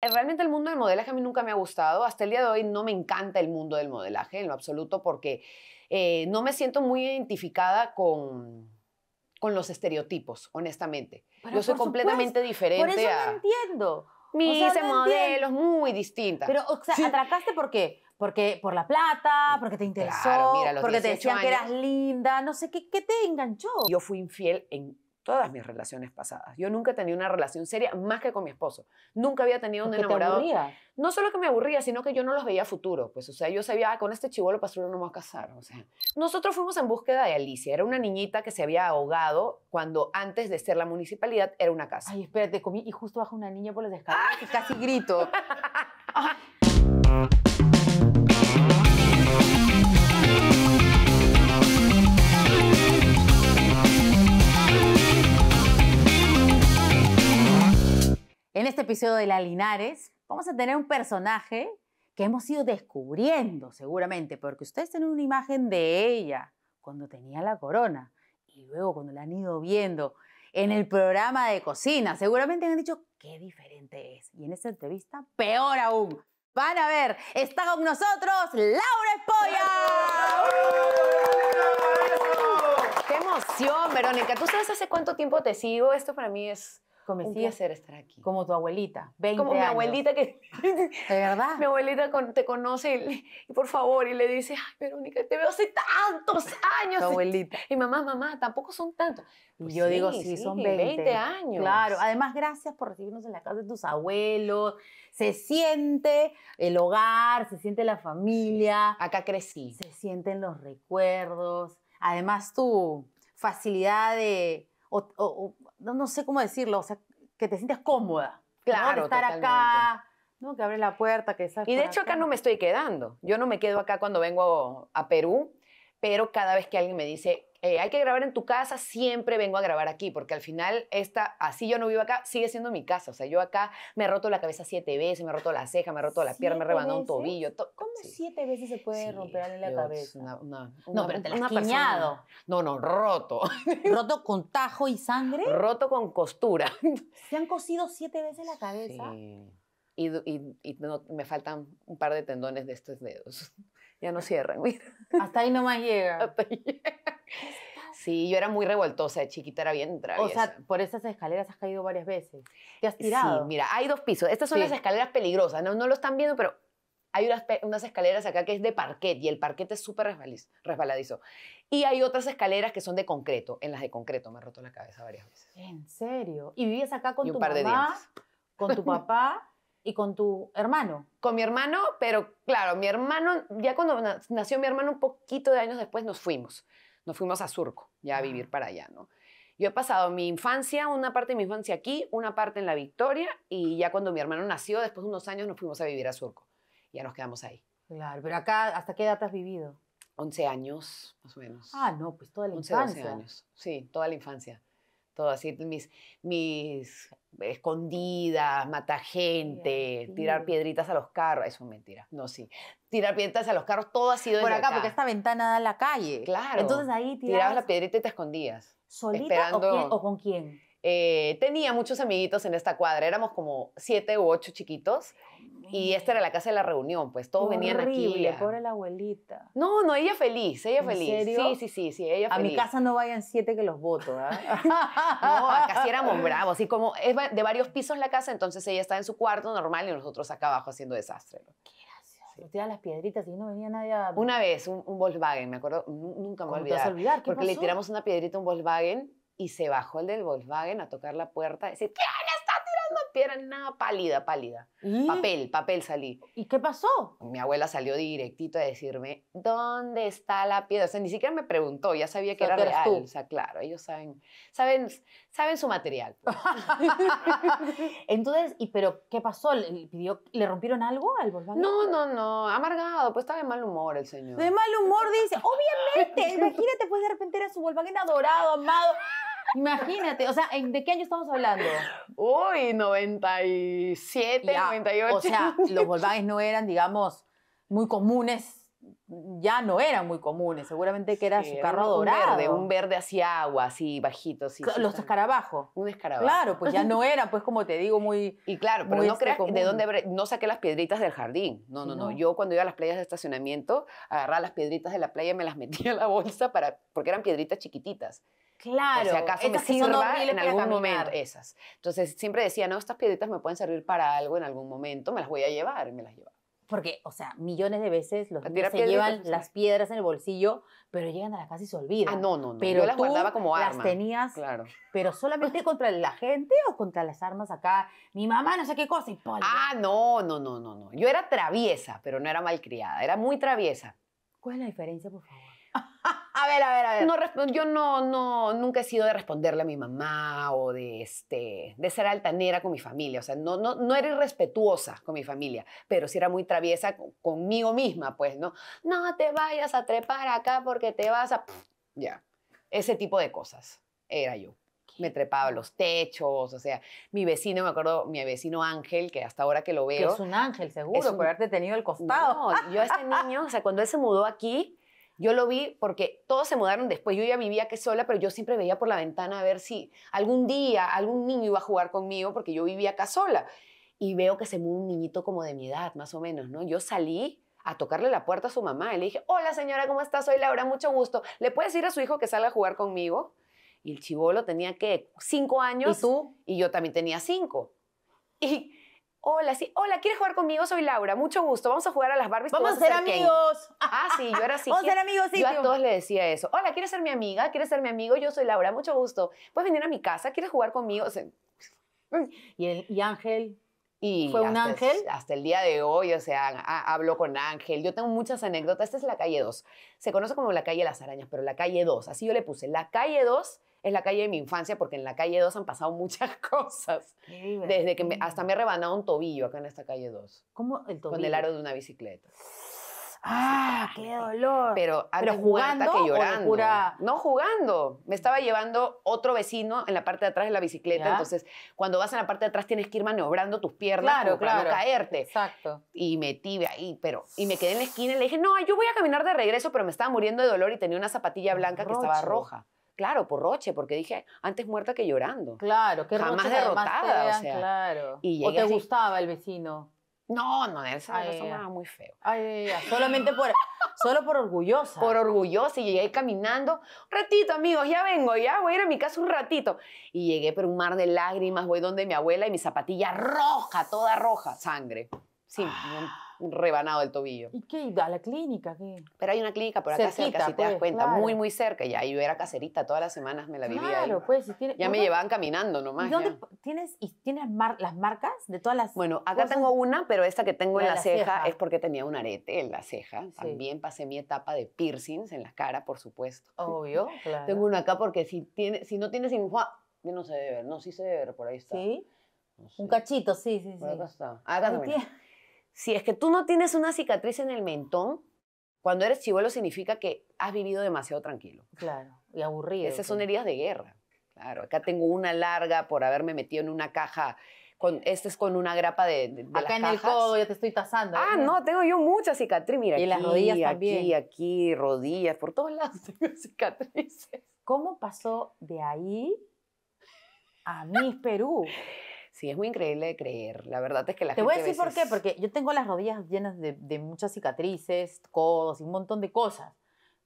Eh, realmente el mundo del modelaje a mí nunca me ha gustado. Hasta el día de hoy no me encanta el mundo del modelaje en lo absoluto porque eh, no me siento muy identificada con, con los estereotipos, honestamente. Yo soy completamente diferente. Por eso lo entiendo. Mi o sea, modelos muy distintas. Pero, o sea, ¿atracaste por qué? Porque por la plata, porque te interesó, porque te decían que eras linda, no sé, ¿qué, ¿qué te enganchó? Yo fui infiel en todas mis relaciones pasadas. Yo nunca tenía una relación seria más que con mi esposo. Nunca había tenido un enamorado. No solo que me aburría, sino que yo no los veía futuro. Pues, o sea, yo sabía, ah, con este chivolo pastor no me voy a casar. O sea, nosotros fuimos en búsqueda de Alicia. Era una niñita que se había ahogado cuando antes de ser la municipalidad era una casa. Ay, espérate, comí y justo bajo una niña por las escaleras ¡Ah! casi grito. En este episodio de La Linares vamos a tener un personaje que hemos ido descubriendo seguramente, porque ustedes tienen una imagen de ella cuando tenía la corona y luego cuando la han ido viendo en el programa de cocina, seguramente han dicho qué diferente es. Y en esta entrevista, peor aún. Van a ver, está con nosotros Laura Espolla. ¡Qué emoción, Verónica! ¿Tú sabes hace cuánto tiempo te sigo? Esto para mí es Comencé a ser estar aquí. Como tu abuelita, 20 Como mi abuelita que... ¿De verdad? mi abuelita te conoce y, por favor, y le dice, ay, Verónica, te veo hace tantos años. abuelita. Y mamá, mamá, tampoco son tantos. Y pues yo digo, sí, son 20. años. Claro, además, gracias por recibirnos en la casa de tus abuelos. Se siente el hogar, se siente la familia. Acá crecí. Se sienten los recuerdos. Además, tu facilidad de no, sé cómo decirlo, o sea, que te sientas cómoda. Claro, estar acá. No, que abres la puerta, que Y de hecho acá no me estoy quedando. Yo no me quedo acá cuando vengo a Perú, pero cada vez que alguien me dice, eh, hay que grabar en tu casa, siempre vengo a grabar aquí, porque al final esta, así yo no vivo acá, sigue siendo mi casa. O sea, yo acá me he roto la cabeza siete veces, me he roto la ceja, me he roto la pierna, me he un tobillo. ¿Cómo siete veces se puede romper la cabeza? no, pero te la has persona, No, no, roto. ¿Roto con tajo y sangre? Roto con costura. ¿Se han cosido siete veces la cabeza? Sí. Y, y, y me faltan un par de tendones de estos dedos. Ya no cierran, mira. Hasta ahí nomás llega. Hasta ahí llega. Sí, yo era muy revoltosa de chiquita, era bien traviesa. O sea, por esas escaleras has caído varias veces. Te has tirado. Sí, mira, hay dos pisos. Estas son las escaleras peligrosas. No, no lo están viendo, pero hay unas, escaleras acá que es de parquet y el parquet es súper resbaladizo. Y hay otras escaleras que son de concreto. En las de concreto me he roto la cabeza varias veces. ¿En serio? ¿Y vivías acá con tu mamá, con tu papá y con tu hermano? Con mi hermano, pero claro, mi hermano, ya cuando nació mi hermano un poquito de años después nos fuimos. Nos fuimos a Surco, ya a vivir para allá, ¿no? Yo he pasado mi infancia, una parte de mi infancia aquí, una parte en La Victoria, y ya cuando mi hermano nació, después de unos años, nos fuimos a vivir a Surco. Ya nos quedamos ahí. Claro, pero acá, ¿hasta qué edad has vivido? 11 años, más o menos. Ah, no, pues toda la infancia. 11 años, sí, toda la infancia. Todo así, mis, mis escondidas, matar gente, tirar piedritas a los carros, eso es mentira. No, sí tirar piedritas a los carros, todo ha sido por acá, porque esta ventana da a la calle. Claro. Entonces ahí tirabas, la piedrita y te escondías. ¿Solita o, con quién? Eh, tenía muchos amiguitos en esta cuadra, éramos como siete u ocho chiquitos y esta era la casa de la reunión, pues todos venían aquí. horrible, pobre la abuelita. No, no, ella feliz, ella ¿En feliz. Serio? Sí, sí, sí, sí, ella a feliz. A mi casa no vayan siete que los voto, ¿verdad? ¿ah? no, casi éramos bravos. Y como es de varios pisos la casa, entonces ella está en su cuarto normal y nosotros acá abajo haciendo desastre. ¿no? Tira las piedritas y no venía nadie a... Una vez, un, Volkswagen, me acuerdo, nunca me voy a olvidar. porque le tiramos una piedrita a un Volkswagen y se bajó el del Volkswagen a tocar la puerta y dice, ¡Claro! era nada pálida, pálida. Papel, papel salí. ¿Y qué pasó? Mi abuela salió directito a decirme, ¿dónde está la piedra? O sea, ni siquiera me preguntó, ya sabía que era real. O sea, claro, ellos saben, saben, saben su material. Pues. Entonces, ¿y pero qué pasó? ¿Le, pidió, ¿le rompieron algo al volván? No, no, no, amargado, pues estaba de mal humor el señor. De mal humor, dice, obviamente, imagínate, pues de repente era su volván adorado, amado. Imagínate, o sea, ¿de qué año estamos hablando? Uy, 97, 98. O sea, los Volkswagen no eran, digamos, muy comunes ya no eran muy comunes, seguramente que era su carro un dorado. Verde, un verde hacia agua, así bajito. los escarabajos. Un escarabajo. Claro, pues ya no eran, pues como te digo, muy. Y claro, pero no este, creas de dónde. No saqué las piedritas del jardín. No, no, no, Yo cuando iba a las playas de estacionamiento, agarraba las piedritas de la playa y me las metía en la bolsa para, porque eran piedritas chiquititas. Claro. si acaso me sirva en algún momento. Esas. Entonces siempre decía, no, estas piedritas me pueden servir para algo en algún momento, me las voy a llevar y me las llevo. Porque, o sea, millones de veces los niños se llevan las piedras en el bolsillo, pero llegan a la casa y se olvidan. Ah, no, no, no. Pero Yo las guardaba como armas. Las tenías, claro. pero solamente contra la gente o contra las armas acá. Mi mamá no sé qué cosa y Ah, no, no, no, no, no. Yo era traviesa, pero no era malcriada. Era muy traviesa. ¿Cuál es la diferencia, por favor? a ver, a ver, a ver. yo no, no, nunca he sido de responderle a mi mamá o de, este, de ser altanera con mi familia. O sea, no, no, no era irrespetuosa con mi familia, pero sí era muy traviesa conmigo misma, pues, ¿no? No te vayas a trepar acá porque te vas a... Ya, ese tipo de cosas era yo. Me trepaba los techos, o sea, mi vecino, me acuerdo, mi vecino Ángel, que hasta ahora que lo veo. Que es un ángel, seguro, por haberte tenido el costado. No, yo a este niño, o sea, cuando él se mudó aquí, yo lo vi porque todos se mudaron después. Yo ya vivía que sola, pero yo siempre veía por la ventana a ver si algún día algún niño iba a jugar conmigo porque yo vivía acá sola. Y veo que se mueve un niñito como de mi edad, más o menos, ¿no? Yo salí a tocarle la puerta a su mamá y le dije, hola señora, ¿cómo estás? Soy Laura, mucho gusto. ¿Le puedes decir a su hijo que salga a jugar conmigo? Y el chivolo tenía que cinco años. ¿Y tú? Y yo también tenía cinco. Y Hola, sí, hola, ¿quieres jugar conmigo? Soy Laura, mucho gusto. Vamos a jugar a las Barbies. Vamos a ser amigos. Ah, sí, yo era así. Vamos a ser amigos, sí. Yo a todos le decía eso. Hola, ¿quieres ser mi amiga? ¿Quieres ser mi amigo? Yo soy Laura, mucho gusto. ¿Puedes venir a mi casa? ¿Quieres jugar conmigo? y, el, y Ángel. Y ¿Fue un ángel? Hasta el día de hoy, o sea, hablo con Ángel. Yo tengo muchas anécdotas. Esta es la calle 2. Se conoce como la calle de Las Arañas, pero la calle 2. Así yo le puse. La calle 2 es la calle de mi infancia, porque en la calle 2 han pasado muchas cosas. Desde que hasta me he rebanado un tobillo acá en esta calle 2. ¿Cómo el tobillo? Con el aro de una bicicleta. ¡Ah, qué dolor! Pero, Pero jugando que llorando. No jugando. Me estaba llevando otro vecino en la parte de atrás de la bicicleta. Entonces, cuando vas en la parte de atrás tienes que ir maniobrando tus piernas claro, para caerte. Exacto. Y me tive ahí, pero. Y me quedé en la esquina y le dije, no, yo voy a caminar de regreso, pero me estaba muriendo de dolor y tenía una zapatilla blanca que estaba roja. Claro, por roche, porque dije, antes muerta que llorando. Claro, que Jamás derrotada, o sea. Claro. ¿O te gustaba el vecino? No, no, eso. eso muy feo. Ay, ay, solamente por, solo por orgullosa. Por orgullosa, y llegué caminando, un ratito, amigos, ya vengo, ya voy a ir a mi casa un ratito. Y llegué por un mar de lágrimas, voy donde mi abuela y mi zapatilla roja, toda roja, sangre. Sí, rebanado el tobillo. ¿Y qué? ¿A la clínica? ¿Qué? Pero hay una clínica por acá cerca, si te das pues, cuenta, muy, muy cerca. Ya, yo era caserita, todas las semanas me la vivía Claro, pues. Si ya me llevaban caminando nomás. ¿Y tienes, tienes las marcas de todas las Bueno, acá tengo una, pero esta que tengo en la, ceja, es porque tenía un arete en la ceja. También pasé mi etapa de piercings en la cara, por supuesto. Obvio, claro. Tengo una acá porque si, tiene, si no tienes Yo no se debe ver, no, sí se debe ver, por ahí está. ¿Sí? Un cachito, sí, sí, sí. Ah, acá está si es que tú no tienes una cicatriz en el mentón, cuando eres chivolo significa que has vivido demasiado tranquilo. Claro, y aburrido. Esas son heridas de guerra. Claro, acá tengo una larga por haberme metido en una caja. Con, este es con una grapa de, Acá en el codo ya te estoy tasando. Ah, no, tengo yo mucha cicatriz. Mira, y las rodillas también. aquí, aquí, rodillas, por todos lados tengo cicatrices. ¿Cómo pasó de ahí a Miss Perú? Sí, es muy increíble de creer. La verdad es que la Te gente. Te voy a decir por qué, porque yo tengo las rodillas llenas de, muchas cicatrices, codos y un montón de cosas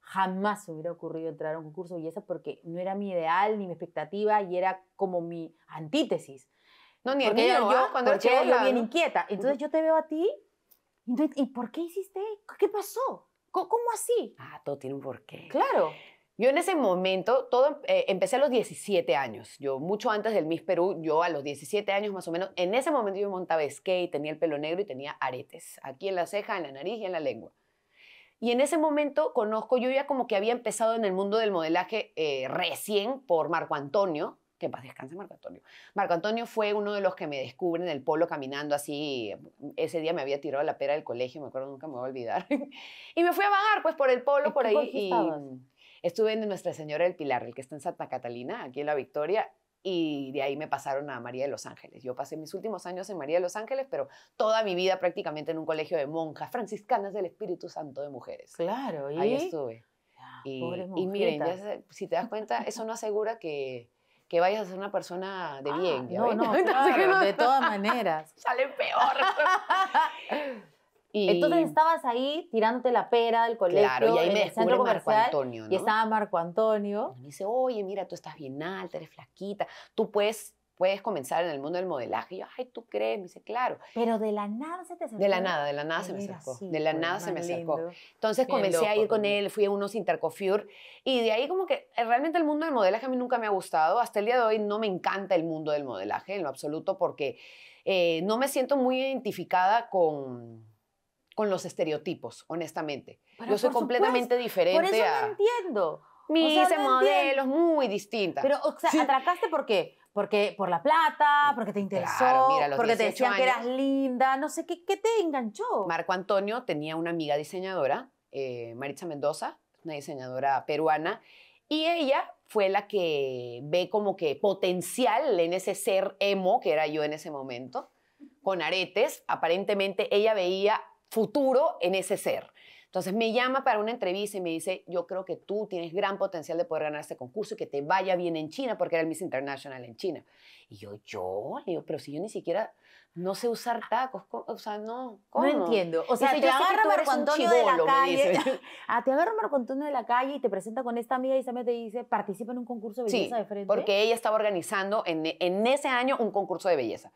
jamás hubiera ocurrido entrar a un concurso y eso porque no era mi ideal ni mi expectativa y era como mi antítesis. No, ni el yo, ¿ah? cuando era bien inquieta. Entonces yo te veo a ti y, ¿y por qué hiciste? ¿Qué pasó? ¿Cómo, ¿Cómo, así? Ah, todo tiene un porqué. Claro. Yo en ese momento, todo, eh, empecé a los 17 años, yo mucho antes del Miss Perú, yo a los 17 años más o menos, en ese momento yo montaba skate, tenía el pelo negro y tenía aretes, aquí en la ceja, en la nariz y en la lengua. Y en ese momento conozco, yo ya como que había empezado en el mundo del modelaje eh, recién por Marco Antonio, que paz descanse Marco Antonio. Marco Antonio fue uno de los que me descubren en el polo caminando así. Ese día me había tirado la pera del colegio, me acuerdo, nunca me voy a olvidar. y me fui a vagar pues por el polo, por ahí. Y, Estuve en Nuestra Señora del Pilar, el que está en Santa Catalina, aquí en La Victoria, y de ahí me pasaron a María de los Ángeles. Yo pasé mis últimos años en María de los Ángeles, pero toda mi vida prácticamente en un colegio de monjas franciscanas del Espíritu Santo de mujeres. Claro, ahí estuve. Ah, y, y, miren, si te das cuenta, eso no asegura que, vayas a ser una persona de ah, bien. no, de todas maneras. Sale peor. Entonces estabas ahí tirándote la pera del colegio. Claro, y ahí me el Marco Antonio. ¿no? Y estaba Marco Antonio. Y me dice, oye, mira, tú estás bien alta, eres flaquita, tú puedes, puedes comenzar en el mundo del modelaje. Y yo, ay, ¿tú crees? Me dice, claro. Pero de la nada se te acercó. De la nada, de la nada se me acercó. de la nada se me acercó. Entonces comencé a ir con él, fui a unos intercofiur. Y de ahí como que eh, realmente el mundo del modelaje a mí nunca me ha gustado. Hasta el día de hoy no me encanta el mundo del modelaje en lo absoluto porque eh, no me siento muy identificada con con los estereotipos, honestamente. yo soy completamente diferente. Por eso a... entiendo. Mis modelos muy distintas. Pero, o sea, ¿atracaste por qué? Porque por la plata, porque te interesó, claro, mira, porque te decían que eras linda, no sé, ¿qué, ¿qué, te enganchó? Marco Antonio tenía una amiga diseñadora, eh, Maritza Mendoza, una diseñadora peruana, y ella fue la que ve como que potencial en ese ser emo que era yo en ese momento, con aretes. Aparentemente ella veía futuro en ese ser. Entonces me llama para una entrevista y me dice, yo creo que tú tienes gran potencial de poder ganar este concurso y que te vaya bien en China, porque era el Miss International en China. Y yo, yo, le digo, pero si yo ni siquiera no sé usar tacos, o sea, no, No entiendo. O sea, ah, te agarra Marco Antonio de la calle. te agarra Marco de la calle y te presenta con esta amiga y también te dice, participa en un concurso de belleza de frente. porque ella estaba organizando en, en ese año un concurso de belleza.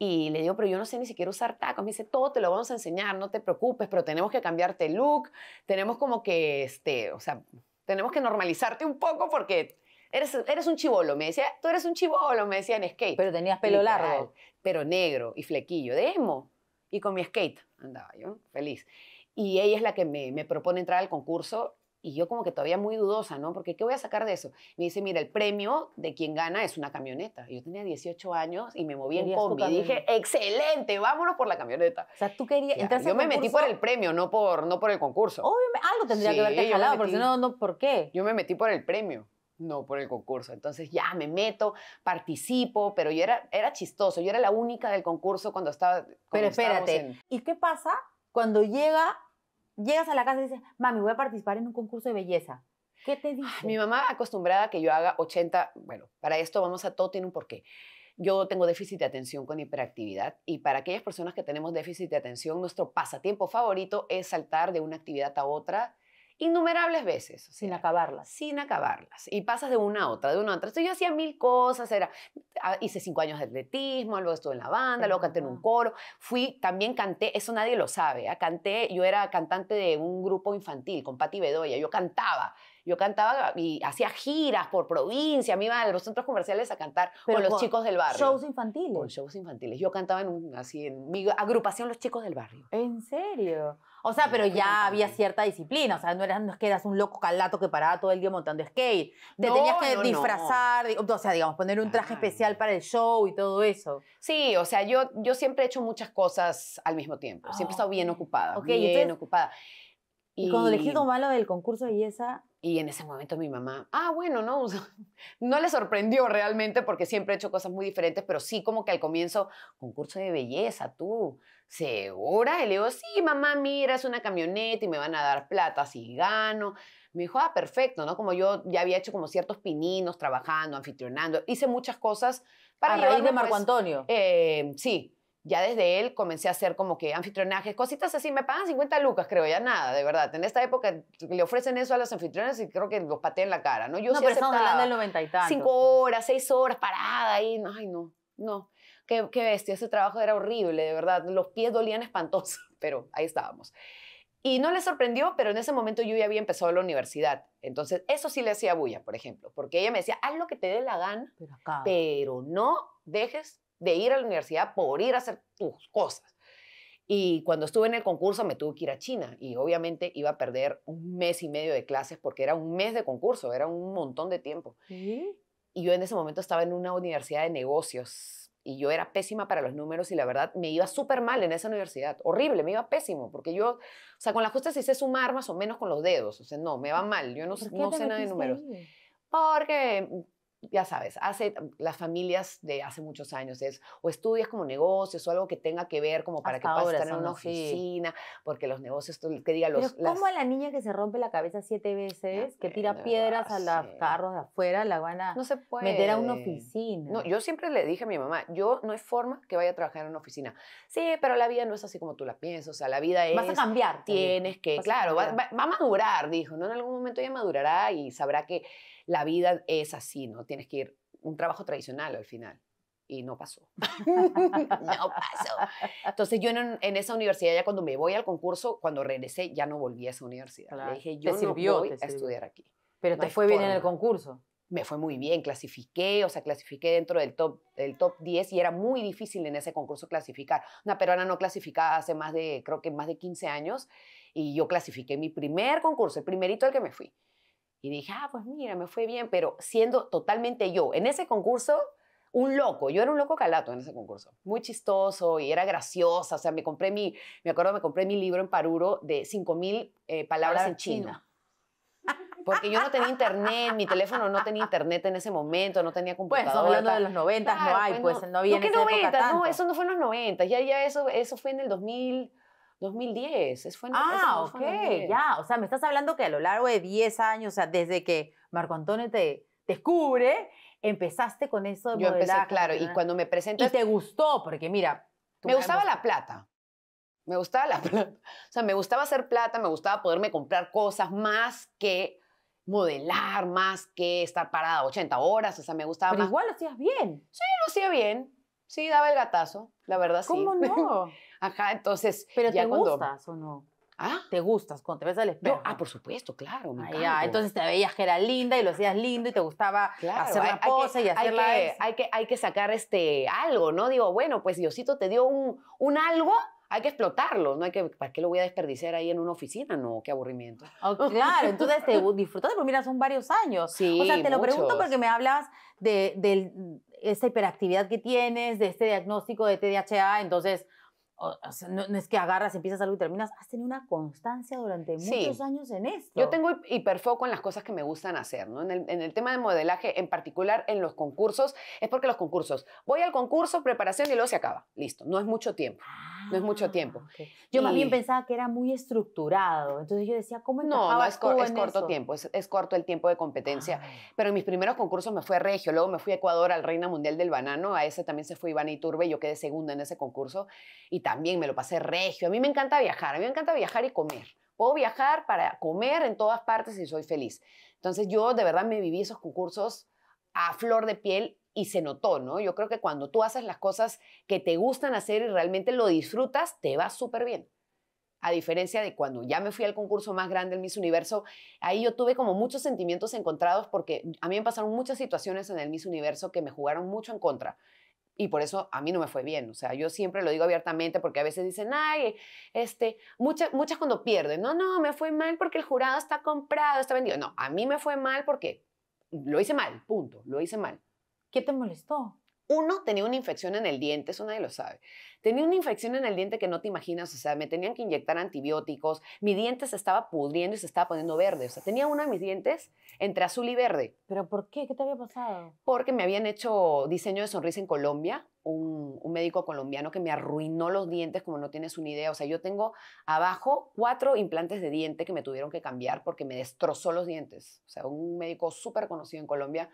Y le digo, pero yo no sé ni siquiera usar tacos. Me dice, todo te lo vamos a enseñar, no te preocupes, pero tenemos que cambiarte el look, tenemos como que, este, o sea, tenemos que normalizarte un poco porque eres, eres un chivolo. Me decía, tú eres un chivolo, me decía en skate. Pero tenías pelo largo. Pero negro y flequillo, de emo. Y con mi skate andaba yo, feliz. Y ella es la que me, me propone entrar al concurso y yo como que todavía muy dudosa, ¿no? Porque ¿qué voy a sacar de eso? Me dice, mira, el premio de quien gana es una camioneta. Yo tenía 18 años y me moví en combi. Y dije, excelente, vámonos por la camioneta. O sea, tú querías... yo me metí por el premio, no por, no por el concurso. Obviamente, algo tendría que haber jalado, porque no, no, ¿por qué? Yo me metí por el premio. No por el concurso. Entonces ya me meto, participo, pero yo era, era chistoso. Yo era la única del concurso cuando estaba. pero espérate. ¿Y qué pasa cuando llega llegas a la casa y dices, mami, voy a participar en un concurso de belleza. ¿Qué te dice? Mi mamá acostumbrada a que yo haga 80, bueno, para esto vamos a todo tiene un porqué. Yo tengo déficit de atención con hiperactividad y para aquellas personas que tenemos déficit de atención, nuestro pasatiempo favorito es saltar de una actividad a otra innumerables veces. sin acabarlas. Sin acabarlas. Y pasas de una a otra, de una a otra. Entonces yo hacía mil cosas, era, ah, hice cinco años de atletismo, luego estuve en la banda, luego canté en un coro, fui, también canté, eso nadie lo sabe, ¿ah? canté, yo era cantante de un grupo infantil con Patti Bedoya, yo cantaba. Yo cantaba y hacía giras por provincia, me iba a los centros comerciales a cantar con los chicos del barrio. Shows infantiles. Con shows infantiles. Yo cantaba en así en mi agrupación Los Chicos del Barrio. ¿En serio? O sea, pero ya había cierta disciplina, o sea, no, eras, es que eras un loco calato que paraba todo el día montando skate, te no, tenías que disfrazar, o sea, digamos, poner un traje especial para el show y todo eso. Sí, o sea, yo, yo siempre he hecho muchas cosas al mismo tiempo, siempre he estado bien ah, ocupada, bien ocupada. Y, le cuando elegí malo del concurso de belleza... Y en ese momento mi mamá, ah, bueno, no, no le sorprendió realmente porque siempre he hecho cosas muy diferentes, pero sí como que al comienzo, concurso de belleza, tú, ¿segura? Y le digo, sí, mamá, mira, es una camioneta y me van a dar plata si gano. Me dijo, ah, perfecto, ¿no? Como yo ya había hecho como ciertos pininos trabajando, anfitrionando, hice muchas cosas para... A raíz de Marco pues, Antonio. Eh, sí, ya desde él comencé a hacer como que anfitrionajes, cositas así, me pagan 50 lucas, creo, ya nada, de verdad. En esta época le ofrecen eso a los anfitriones y creo que los patean en la cara, ¿no? Yo no, pero estamos hablando del noventa y Cinco pues. horas, seis horas, parada ahí, ay, no, no qué, bestia, ese trabajo era horrible, de verdad, los pies dolían espantosos, pero ahí estábamos. Y no le sorprendió, pero en ese momento yo ya había empezado la universidad. Entonces, eso sí le hacía bulla, por ejemplo, porque ella me decía, haz lo que te dé la gana, pero, no dejes de ir a la universidad por ir a hacer tus cosas. Y cuando estuve en el concurso me tuve que ir a China y obviamente iba a perder un mes y medio de clases porque era un mes de concurso, era un montón de tiempo. Y yo en ese momento estaba en una universidad de negocios y yo era pésima para los números y la verdad me iba súper mal en esa universidad, horrible, me iba pésimo, porque yo, o sea, con la justa sí sé sumar más o menos con los dedos, o sea, no, me va mal, yo no, sé nada de números. Porque ya sabes, hace, las familias de hace muchos años es o estudias como negocios o algo que tenga que ver como para que puedas estar en una oficina, porque los negocios, que diga los... ¿cómo a la niña que se rompe la cabeza siete veces, que tira piedras a los carros de afuera, la van a no se puede. meter a una oficina? No, yo siempre le dije a mi mamá, yo no hay forma que vaya a trabajar en una oficina. Sí, pero la vida no es así como tú la piensas, o sea, la vida es... Vas a cambiar. Tienes que, claro, va, a madurar, dijo, ¿no? En algún momento ella madurará y sabrá que la vida es así, ¿no? Tienes que ir un trabajo tradicional al final. Y no pasó. no pasó. Entonces yo en, esa universidad, ya cuando me voy al concurso, cuando regresé, ya no volví a esa universidad. Le dije, yo sirvió, no voy a estudiar aquí. Pero te fue bien en el concurso me fue muy bien, clasifiqué, o sea, clasifiqué dentro del top, del top 10 y era muy difícil en ese concurso clasificar. Una peruana no clasificaba hace más de, creo que más de 15 años y yo clasifiqué mi primer concurso, el primerito al que me fui. Y dije, ah, pues mira, me fue bien, pero siendo totalmente yo. En ese concurso, un loco, yo era un loco calato en ese concurso, muy chistoso y era graciosa, o sea, me compré mi, me acuerdo, me compré mi libro en Paruro de 5.000 eh, palabras en China. Chino. Porque yo no tenía internet, mi teléfono no tenía internet en ese momento, no tenía pues, computadora. Pues hablando de los 90 no hay, pues, pues no había no, en esa época No, eso no fue en los 90, ya, ya eso, eso fue en el 2000, 2010, es fue en, Ah, ok, ya. O sea, me estás hablando que a lo largo de 10 años, o sea, desde que Marco Antonio te descubre, empezaste con eso de Yo empecé, claro, y cuando me presentaste Y te gustó, porque mira... Me gustaba la plata. Me gustaba la plata. O sea, me gustaba hacer plata, me gustaba poderme comprar cosas más que modelar, más que estar parada 80 horas. O sea, me gustaba Pero más... igual lo hacías bien. Sí, lo hacía bien. Sí, daba el gatazo, la verdad, sí. ¿Cómo no? Ajá, entonces. Pero te gustas o no. ¿Ah? ¿Te gustas cuando te ves al espejo? ah, por supuesto, claro. Ah, ya. Entonces te veías que era linda y lo hacías lindo y te gustaba hacer la pose y hacer la... Hay, que, hay que sacar este, algo, ¿no? Digo, bueno, pues Diosito te dio un, un algo hay que explotarlo, no hay que, ¿para qué lo voy a desperdiciar ahí en una oficina? No, qué aburrimiento. Oh, claro, entonces disfrutaste, por mira, son varios años. Sí, o sea, te lo pregunto porque me hablas de, de, hiperactividad que tienes, de este diagnóstico de TDAH, entonces no, es que agarras, empiezas algo y terminas. Has tenido una constancia durante muchos años en esto. Yo tengo hiperfoco en las cosas que me gustan hacer, ¿no? En el, tema de modelaje, en particular en los concursos, es porque los concursos, voy al concurso, preparación y luego se acaba. Listo, no es mucho tiempo. no es mucho ah, tiempo. Yo más bien pensaba que era muy estructurado. Entonces yo decía, ¿cómo No, no, es, no, es corto tiempo, es, corto el tiempo de competencia. Pero en mis primeros concursos me fue Regio, luego me fui a Ecuador al Reina Mundial del Banano, a ese también se fue Iván Iturbe, yo quedé segunda en ese concurso. Y también me lo pasé regio. A mí me encanta viajar, a mí me encanta viajar y comer. Puedo viajar para comer en todas partes y soy feliz. Entonces yo de verdad me viví esos concursos a flor de piel y se notó, ¿no? Yo creo que cuando tú haces las cosas que te gustan hacer y realmente lo disfrutas, te va súper bien. A diferencia de cuando ya me fui al concurso más grande del Miss Universo, ahí yo tuve como muchos sentimientos encontrados porque a mí me pasaron muchas situaciones en el Miss Universo que me jugaron mucho en contra y por eso a mí no me fue bien. O sea, yo siempre lo digo abiertamente porque a veces dicen, ay, este, muchas, muchas cuando pierden, no, no, me fue mal porque el jurado está comprado, está vendido. No, a mí me fue mal porque lo hice mal, punto, lo hice mal. ¿Qué te molestó? Uno tenía una infección en el diente, eso nadie lo sabe. Tenía una infección en el diente que no te imaginas, o sea, me tenían que inyectar antibióticos, mi diente se estaba pudriendo y se estaba poniendo verde, o sea, tenía uno de mis dientes entre azul y verde. ¿Pero por qué? ¿Qué te había pasado? Porque me habían hecho diseño de sonrisa en Colombia, un, médico colombiano que me arruinó los dientes como no tienes una idea, o sea, yo tengo abajo cuatro implantes de diente que me tuvieron que cambiar porque me destrozó los dientes, o sea, un médico súper conocido en Colombia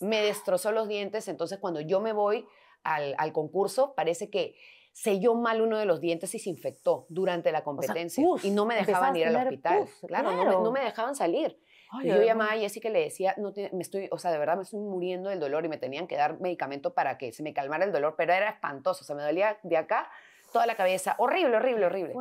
me destrozó los dientes, entonces cuando yo me voy al, concurso, parece que selló mal uno de los dientes y se infectó durante la competencia. y no me dejaban ir al hospital. claro, No, me, dejaban salir. y yo llamaba a Jessica que le decía, no me estoy, o sea, de verdad me estoy muriendo del dolor y me tenían que dar medicamento para que se me calmara el dolor, pero era espantoso, o se me dolía de acá toda la cabeza, horrible, horrible, horrible.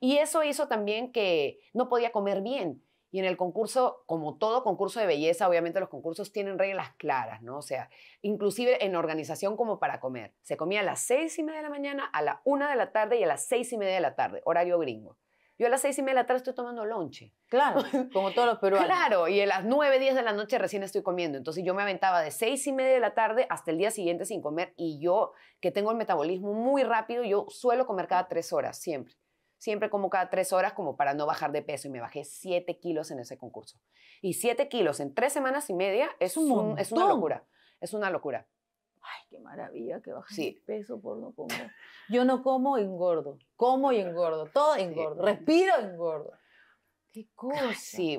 Y eso hizo también que no podía comer bien. Y en el concurso, como todo concurso de belleza, obviamente los concursos tienen reglas claras, ¿no? O sea, inclusive en organización como para comer. Se comía a las seis y media de la mañana, a la una de la tarde y a las seis y media de la tarde, horario gringo. Yo a las seis y media de la tarde estoy tomando lonche. Claro, como todos los peruanos. Claro, y a las nueve, diez de la noche recién estoy comiendo. Entonces yo me aventaba de seis y media de la tarde hasta el día siguiente sin comer. Y yo, que tengo el metabolismo muy rápido, yo suelo comer cada tres horas, siempre siempre como cada tres horas como para no bajar de peso y me bajé siete kilos en ese concurso. Y siete kilos en tres semanas y media es, un, es una locura, es una locura. Ay, qué maravilla que bajé de peso por no comer. Yo no como, engordo. Como y engordo. Todo engordo. Respiro, engordo. Qué cosa.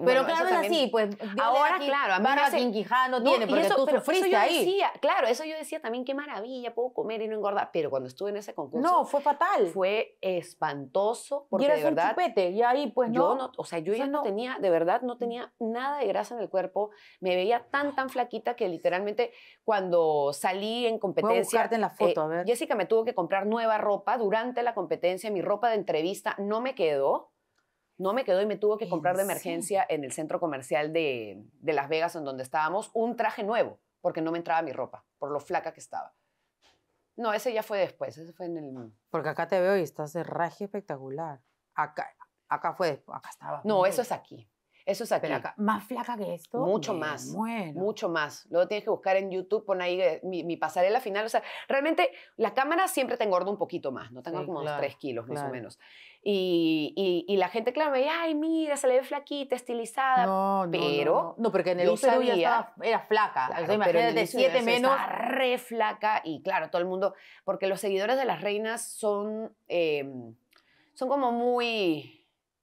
pero claro, así, pues, Ahora, claro, a mí no Quijano tiene, porque tú pero yo ahí. Decía, claro, eso yo decía también, qué maravilla, puedo comer y no engordar. Pero cuando estuve en ese concurso. No, fue fatal. Fue espantoso. Porque de verdad, y ahí, pues Yo o sea, yo ya no, tenía, de verdad, no tenía nada de grasa en el cuerpo. Me veía tan, tan flaquita que literalmente cuando salí en competencia. Voy en la eh, foto, a ver. Jessica me tuvo que comprar nueva ropa durante la competencia. Mi ropa de entrevista no me quedó no me quedó y me tuvo que comprar de emergencia en el centro comercial de, Las Vegas, en donde estábamos, un traje nuevo, porque no me entraba mi ropa, por lo flaca que estaba. No, ese ya fue después, ese fue en el... Mm. Porque acá te veo y estás de raje espectacular. Acá, acá fue acá estaba. No, eso es aquí. Eso es aquí. ¿Más flaca que esto? Mucho más. Bueno. Mucho más. Luego tienes que buscar en YouTube, pon ahí eh, mi, mi, pasarela final. O sea, realmente la cámara siempre te engorda un poquito más, ¿no? Tengo como unos 3 kilos más o menos. Y, la gente, claro, me dice, ay, mira, se le ve flaquita, estilizada. No, Pero. No, no. porque en el uso ya estaba, era flaca. Claro, de menos. re flaca. Y claro, todo el mundo. Porque los seguidores de las reinas son. Em, son como muy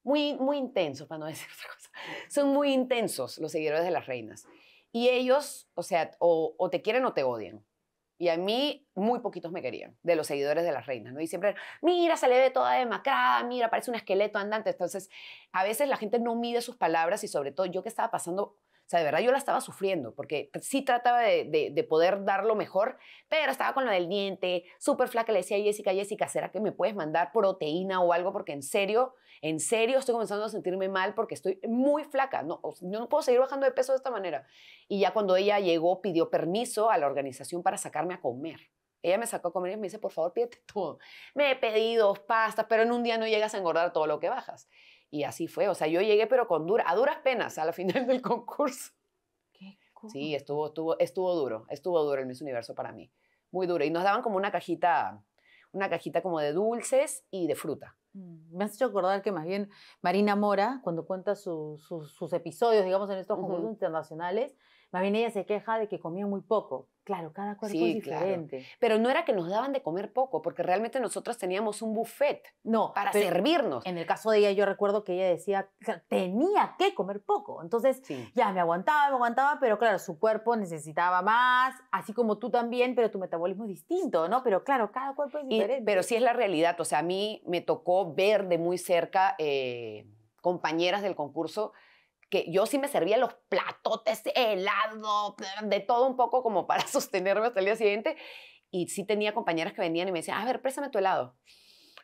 muy, muy intensos, para no decir otra cosa. Son muy intensos los seguidores de las reinas. Y ellos, o sea, o, te quieren o te odian. Y a mí muy poquitos me querían, de los seguidores de las reinas, ¿no? Y siempre, mira, se le ve toda demacrada, mira, parece un esqueleto andante. Entonces, a veces la gente no mide sus palabras y sobre todo yo que estaba pasando o sea, de verdad yo la estaba sufriendo porque sí trataba de, poder dar lo mejor, pero estaba con la del diente, súper flaca. Le decía a Jessica, Jessica, ¿será que me puedes mandar proteína o algo? Porque en serio, en serio estoy comenzando a sentirme mal porque estoy muy flaca. No, yo no puedo seguir bajando de peso de esta manera. Y ya cuando ella llegó, pidió permiso a la organización para sacarme a comer. Ella me sacó a comer y me dice, por favor, pídete todo. Me he pedido pasta, pero en un día no llegas a engordar todo lo que bajas. Y así fue. O sea, yo llegué, pero con dura, a duras penas a la final del concurso. Qué Sí, estuvo, estuvo, estuvo duro. Estuvo duro el Miss Universo para mí. Muy duro. Y nos daban como una cajita, una cajita como de dulces y de fruta. Mm, me has hecho acordar que más bien Marina Mora, cuando cuenta sus episodios, digamos, en estos concursos internacionales, también ella se queja de que comía muy poco. Claro, cada cuerpo es diferente. Pero no era que nos daban de comer poco, porque realmente nosotros teníamos un buffet no, para servirnos. En el caso de ella, yo recuerdo que ella decía tenía que comer poco. Entonces, ya me aguantaba, me aguantaba, pero claro, su cuerpo necesitaba más, así como tú también, pero tu metabolismo es distinto, ¿no? Pero claro, cada cuerpo es diferente. pero sí es la realidad. O sea, a mí me tocó ver de muy cerca eh, compañeras del concurso que yo sí me servía los platotes, helado, de todo un poco como para sostenerme hasta el día siguiente. Y sí tenía compañeras que venían y me decían, a ver, préstame tu helado.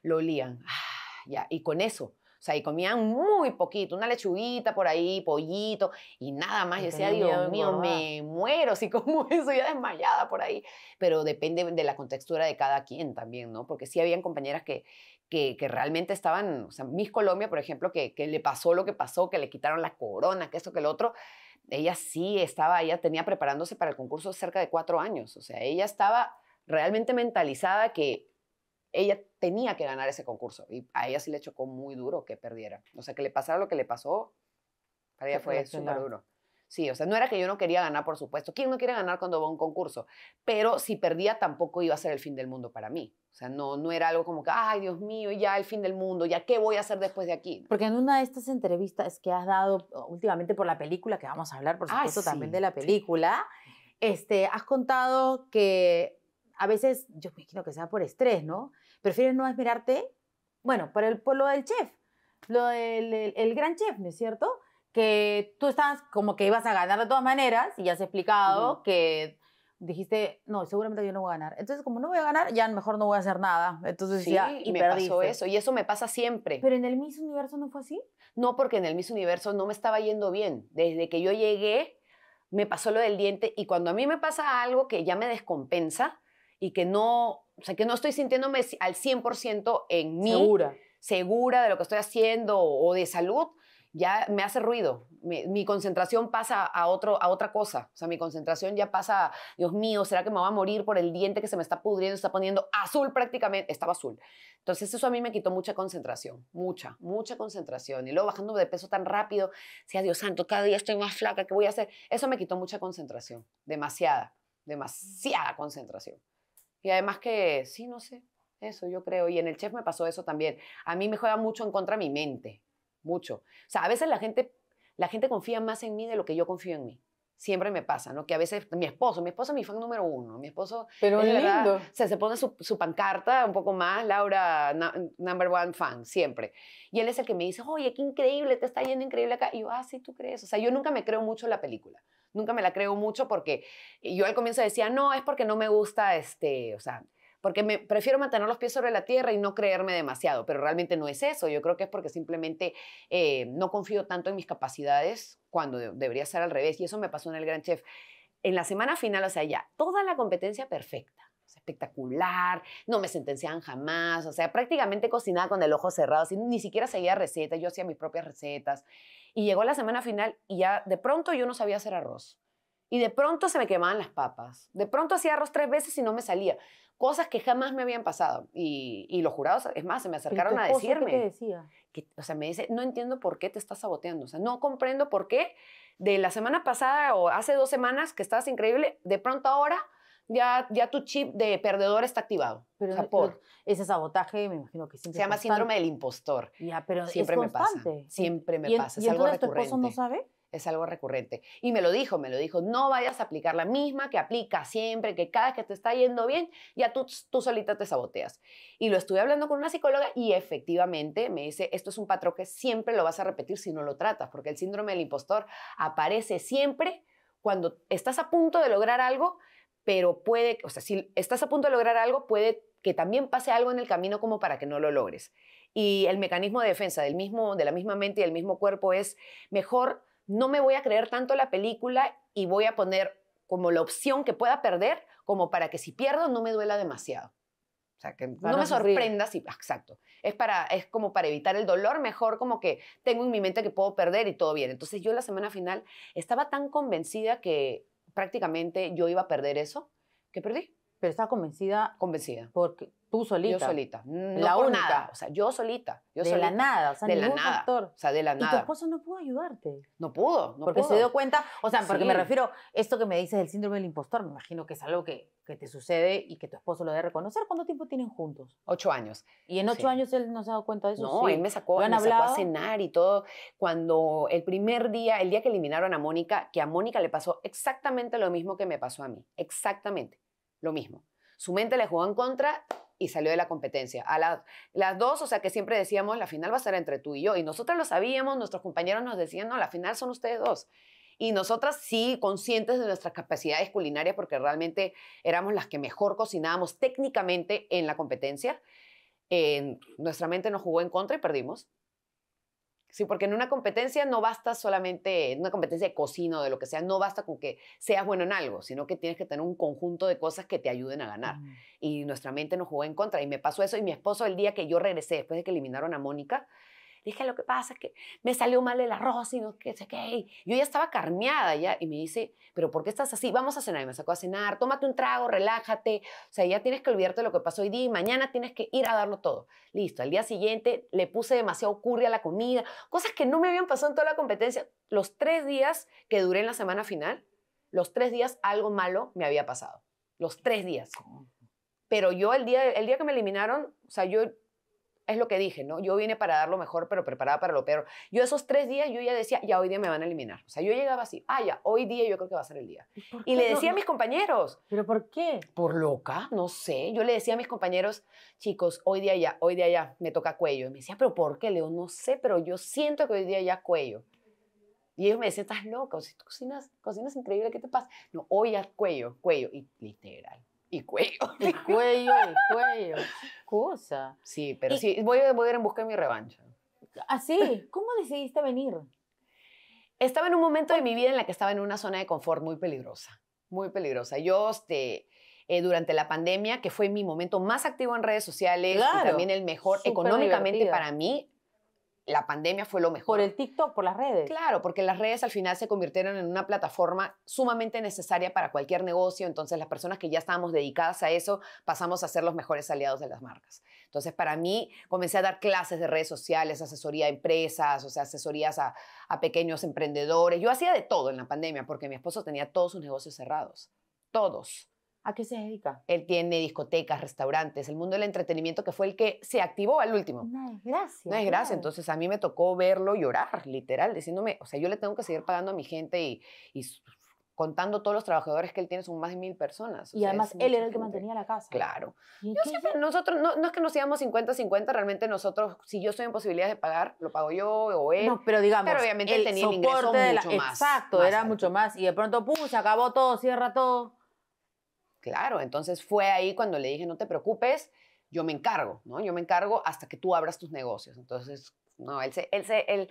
Lo olían. Ah, ya. Y con eso o sea, y comían muy poquito, una lechuguita por ahí, pollito, y nada más. yo decía, Dios mío, me muero, así como eso, ya desmayada por ahí. Pero depende de la contextura de cada quien también, ¿no? Porque sí habían compañeras que, que, realmente estaban, o sea, Miss Colombia, por ejemplo, que, que le pasó lo que pasó, que le quitaron la corona, que esto, que lo otro ella sí estaba, ella tenía preparándose para el concurso cerca de cuatro años, o sea, ella estaba realmente mentalizada que ella tenía que ganar ese concurso y a ella sí le chocó muy duro que perdiera. O sea, que le pasara lo que le pasó, para ella fue súper duro. Sí, o sea, no era que yo no quería ganar, por supuesto. ¿Quién no quiere ganar cuando va a un concurso? Pero si perdía tampoco iba a ser el fin del mundo para mí. O sea, no, no era algo como que, ay, Dios mío, ya el fin del mundo, ya qué voy a hacer después de aquí. Porque en una de estas entrevistas que has dado últimamente por la película, que vamos a hablar, por ah, supuesto, también de la película, este, has contado que a veces, yo me imagino que sea por estrés, ¿no? prefieres no admirarte, bueno, por, el, por lo del chef, lo del gran chef, ¿no es cierto? Que tú estabas como que ibas a ganar de todas maneras y ya has explicado que dijiste, no, seguramente yo no voy a ganar. Entonces, como no voy a ganar, ya mejor no voy a hacer nada. Entonces, ya, y, me pasó eso. Y eso me pasa siempre. ¿Pero en el Miss Universo no fue así? No, porque en el Miss Universo no me estaba yendo bien. Desde que yo llegué, me pasó lo del diente. Y cuando a mí me pasa algo que ya me descompensa, y que no, o sea, que no estoy sintiéndome al 100% en mí. Segura. Segura de lo que estoy haciendo o de salud, ya me hace ruido. Mi, concentración pasa a, otro, a otra cosa. O sea, mi concentración ya pasa, Dios mío, ¿será que me va a morir por el diente que se me está pudriendo? Está poniendo azul prácticamente. Estaba azul. Entonces eso a mí me quitó mucha concentración, mucha, mucha concentración. Y luego bajando de peso tan rápido, decía, Dios santo, cada día estoy más flaca, ¿qué voy a hacer? Eso me quitó mucha concentración, demasiada, demasiada concentración. Y además que, sí, no sé, eso yo creo. Y en el chef me pasó eso también. A mí me juega mucho en contra mi mente, mucho. O sea, a veces la gente, la gente confía más en mí de lo que yo confío en mí. Siempre me pasa, ¿no? Que a veces mi esposo, mi esposo es mi fan número uno, mi esposo... Pero es lindo. o sea, se pone su, pancarta un poco más, Laura, number one fan, siempre. Y él es el que me dice, oye, qué increíble, te está yendo increíble acá. Y yo, ah, sí, tú crees. O sea, yo nunca me creo mucho en la película nunca me la creo mucho porque yo al comienzo decía, no, es porque no me gusta, este, o sea, porque me, prefiero mantener los pies sobre la tierra y no creerme demasiado, pero realmente no es eso, yo creo que es porque simplemente eh, no confío tanto en mis capacidades cuando debería ser al revés, y eso me pasó en el Gran Chef. En la semana final, o sea, ya, toda la competencia perfecta, espectacular, no me sentenciaban jamás, o sea, prácticamente cocinaba con el ojo cerrado, ni siquiera seguía recetas, yo hacía mis propias recetas. Y llegó la semana final y ya de pronto yo no sabía hacer arroz. Y de pronto se me quemaban las papas. De pronto hacía arroz tres veces y no me salía. Cosas que jamás me habían pasado. Y, los jurados, es más, se me acercaron a decirme. ¿Qué decía? o sea, me dice, no entiendo por qué te estás saboteando. O sea, no comprendo por qué de la semana pasada o hace dos semanas que estabas increíble, de pronto ahora ya, tu chip de perdedor está activado. por, ese sabotaje, me imagino que siempre. Se llama síndrome del impostor. Ya, pero siempre me pasa. Siempre me pasa. ¿y es algo recurrente. Tu esposo no sabe? Es algo recurrente. Y me lo dijo, me lo dijo, no vayas a aplicar la misma que aplica siempre, que cada vez que te está yendo bien, ya tú, tú solita te saboteas. Y lo estuve hablando con una psicóloga y efectivamente me dice, esto es un patrón que siempre lo vas a repetir si no lo tratas, porque el síndrome del impostor aparece siempre cuando estás a punto de lograr algo pero puede, o sea, si estás a punto de lograr algo, puede que también pase algo en el camino como para que no lo logres. Y el mecanismo de defensa del mismo, de la misma mente y del mismo cuerpo es mejor no me voy a creer tanto la película y voy a poner como la opción que pueda perder, como para que si pierdo no me duela demasiado. O sea, que no me sorprenda exacto. Es, para, es como para evitar el dolor, mejor como que tengo en mi mente que puedo perder y todo bien. Entonces yo la semana final estaba tan convencida que prácticamente yo iba a perder eso que perdí. Pero estaba convencida. Convencida. Porque tú solita. Yo solita. Mm, la única. O sea, yo solita. Yo de la nada. de la nada. O sea, de la nada. Y tu esposo no pudo ayudarte. No pudo. porque se dio cuenta. O sea, porque me refiero. Esto que me dices del síndrome del impostor, me imagino que es algo que, te sucede y que tu esposo lo debe reconocer. ¿Cuánto tiempo tienen juntos? Ocho años. ¿Y en ocho años él no se ha dado cuenta de eso? No, él me sacó a cenar y todo. Cuando el primer día, el día que eliminaron a Mónica, que a Mónica le pasó exactamente lo mismo que me pasó a mí. Exactamente lo mismo. Su mente le jugó en contra y salió de la competencia. A las dos, o sea que siempre decíamos, la final va a ser entre tú y yo. Y nosotras lo sabíamos, nuestros compañeros nos decían, no, la final son ustedes dos. Y nosotras sí, conscientes de nuestras capacidades culinarias, porque realmente éramos las que mejor cocinábamos técnicamente en la competencia, nuestra mente nos jugó en contra y perdimos. Sí, porque en una competencia no basta solamente, en una competencia de cocina o de lo que sea, no basta con que seas bueno en algo, sino que tienes que tener un conjunto de cosas que te ayuden a ganar. Y nuestra mente nos jugó en contra. Y me pasó eso. Y mi esposo, el día que yo regresé, después de que eliminaron a Mónica, dije, lo que pasa es que me salió mal el arroz y no sé qué. Yo ya estaba carmeada ya y me dice, pero ¿por qué estás así? Vamos a cenar. Y me sacó a cenar, tómate un trago, relájate. O sea, ya tienes que olvidarte de lo que pasó hoy día y mañana tienes que ir a darlo todo. Listo. Al día siguiente le puse demasiado curry a la comida, cosas que no me habían pasado en toda la competencia. Los tres días que duré en la semana final, los tres días algo malo me había pasado. Los tres días. Pero yo el día, el día que me eliminaron, o sea, yo es lo que dije, ¿no? Yo vine para dar lo mejor, pero preparada para lo peor. Yo esos tres días, yo ya decía, ya hoy día me van a eliminar. O sea, yo llegaba así, ah, ya, hoy día yo creo que va a ser el día. Y, le decía a mis compañeros. ¿Pero por qué? Por loca, no sé. Yo le decía a mis compañeros, chicos, hoy día ya, hoy día ya, me toca cuello. Y me decía, ¿pero por qué, Leo? No sé, pero yo siento que hoy día ya cuello. Y ellos me decían, estás loca, o si tú cocinas, cocinas increíble, ¿qué te pasa? No, hoy ya cuello, cuello. Y literal, y cuello. Y cuello, y cuello. Cosa. Sí, pero sí, voy, a ir en busca de mi revancha. ¿Ah, sí? ¿Cómo decidiste venir? Estaba en un momento de mi vida en la que estaba en una zona de confort muy peligrosa, muy peligrosa. Yo, este, eh, durante la pandemia, que fue mi momento más activo en redes sociales y también el mejor económicamente para mí, la pandemia fue lo mejor. Por el TikTok, por las redes. Claro, porque las redes al final se convirtieron en una plataforma sumamente necesaria para cualquier negocio, entonces las personas que ya estábamos dedicadas a eso pasamos a ser los mejores aliados de las marcas. Entonces, para mí, comencé a dar clases de redes sociales, asesoría a empresas, o sea, asesorías a, a pequeños emprendedores. Yo hacía de todo en la pandemia porque mi esposo tenía todos sus negocios cerrados, todos. ¿A qué se dedica? Él tiene discotecas, restaurantes, el mundo del entretenimiento que fue el que se activó al último. No es gracia. No es gracia. Entonces a mí me tocó verlo llorar, literal, diciéndome, o sea, yo le tengo que seguir pagando a mi gente y, contando todos los trabajadores que él tiene, son más de mil personas. y además él era el que mantenía la casa. Claro. Yo siempre, nosotros, no, es que nos íbamos 50-50, realmente nosotros, si yo soy en posibilidades de pagar, lo pago yo o él. No, pero digamos, pero obviamente él tenía el ingreso mucho más. Exacto, era mucho más. Y de pronto, pum, se acabó todo, cierra todo. Claro, entonces fue ahí cuando le dije, no te preocupes, yo me encargo, ¿no? Yo me encargo hasta que tú abras tus negocios. Entonces, no, él, se, él, se, él,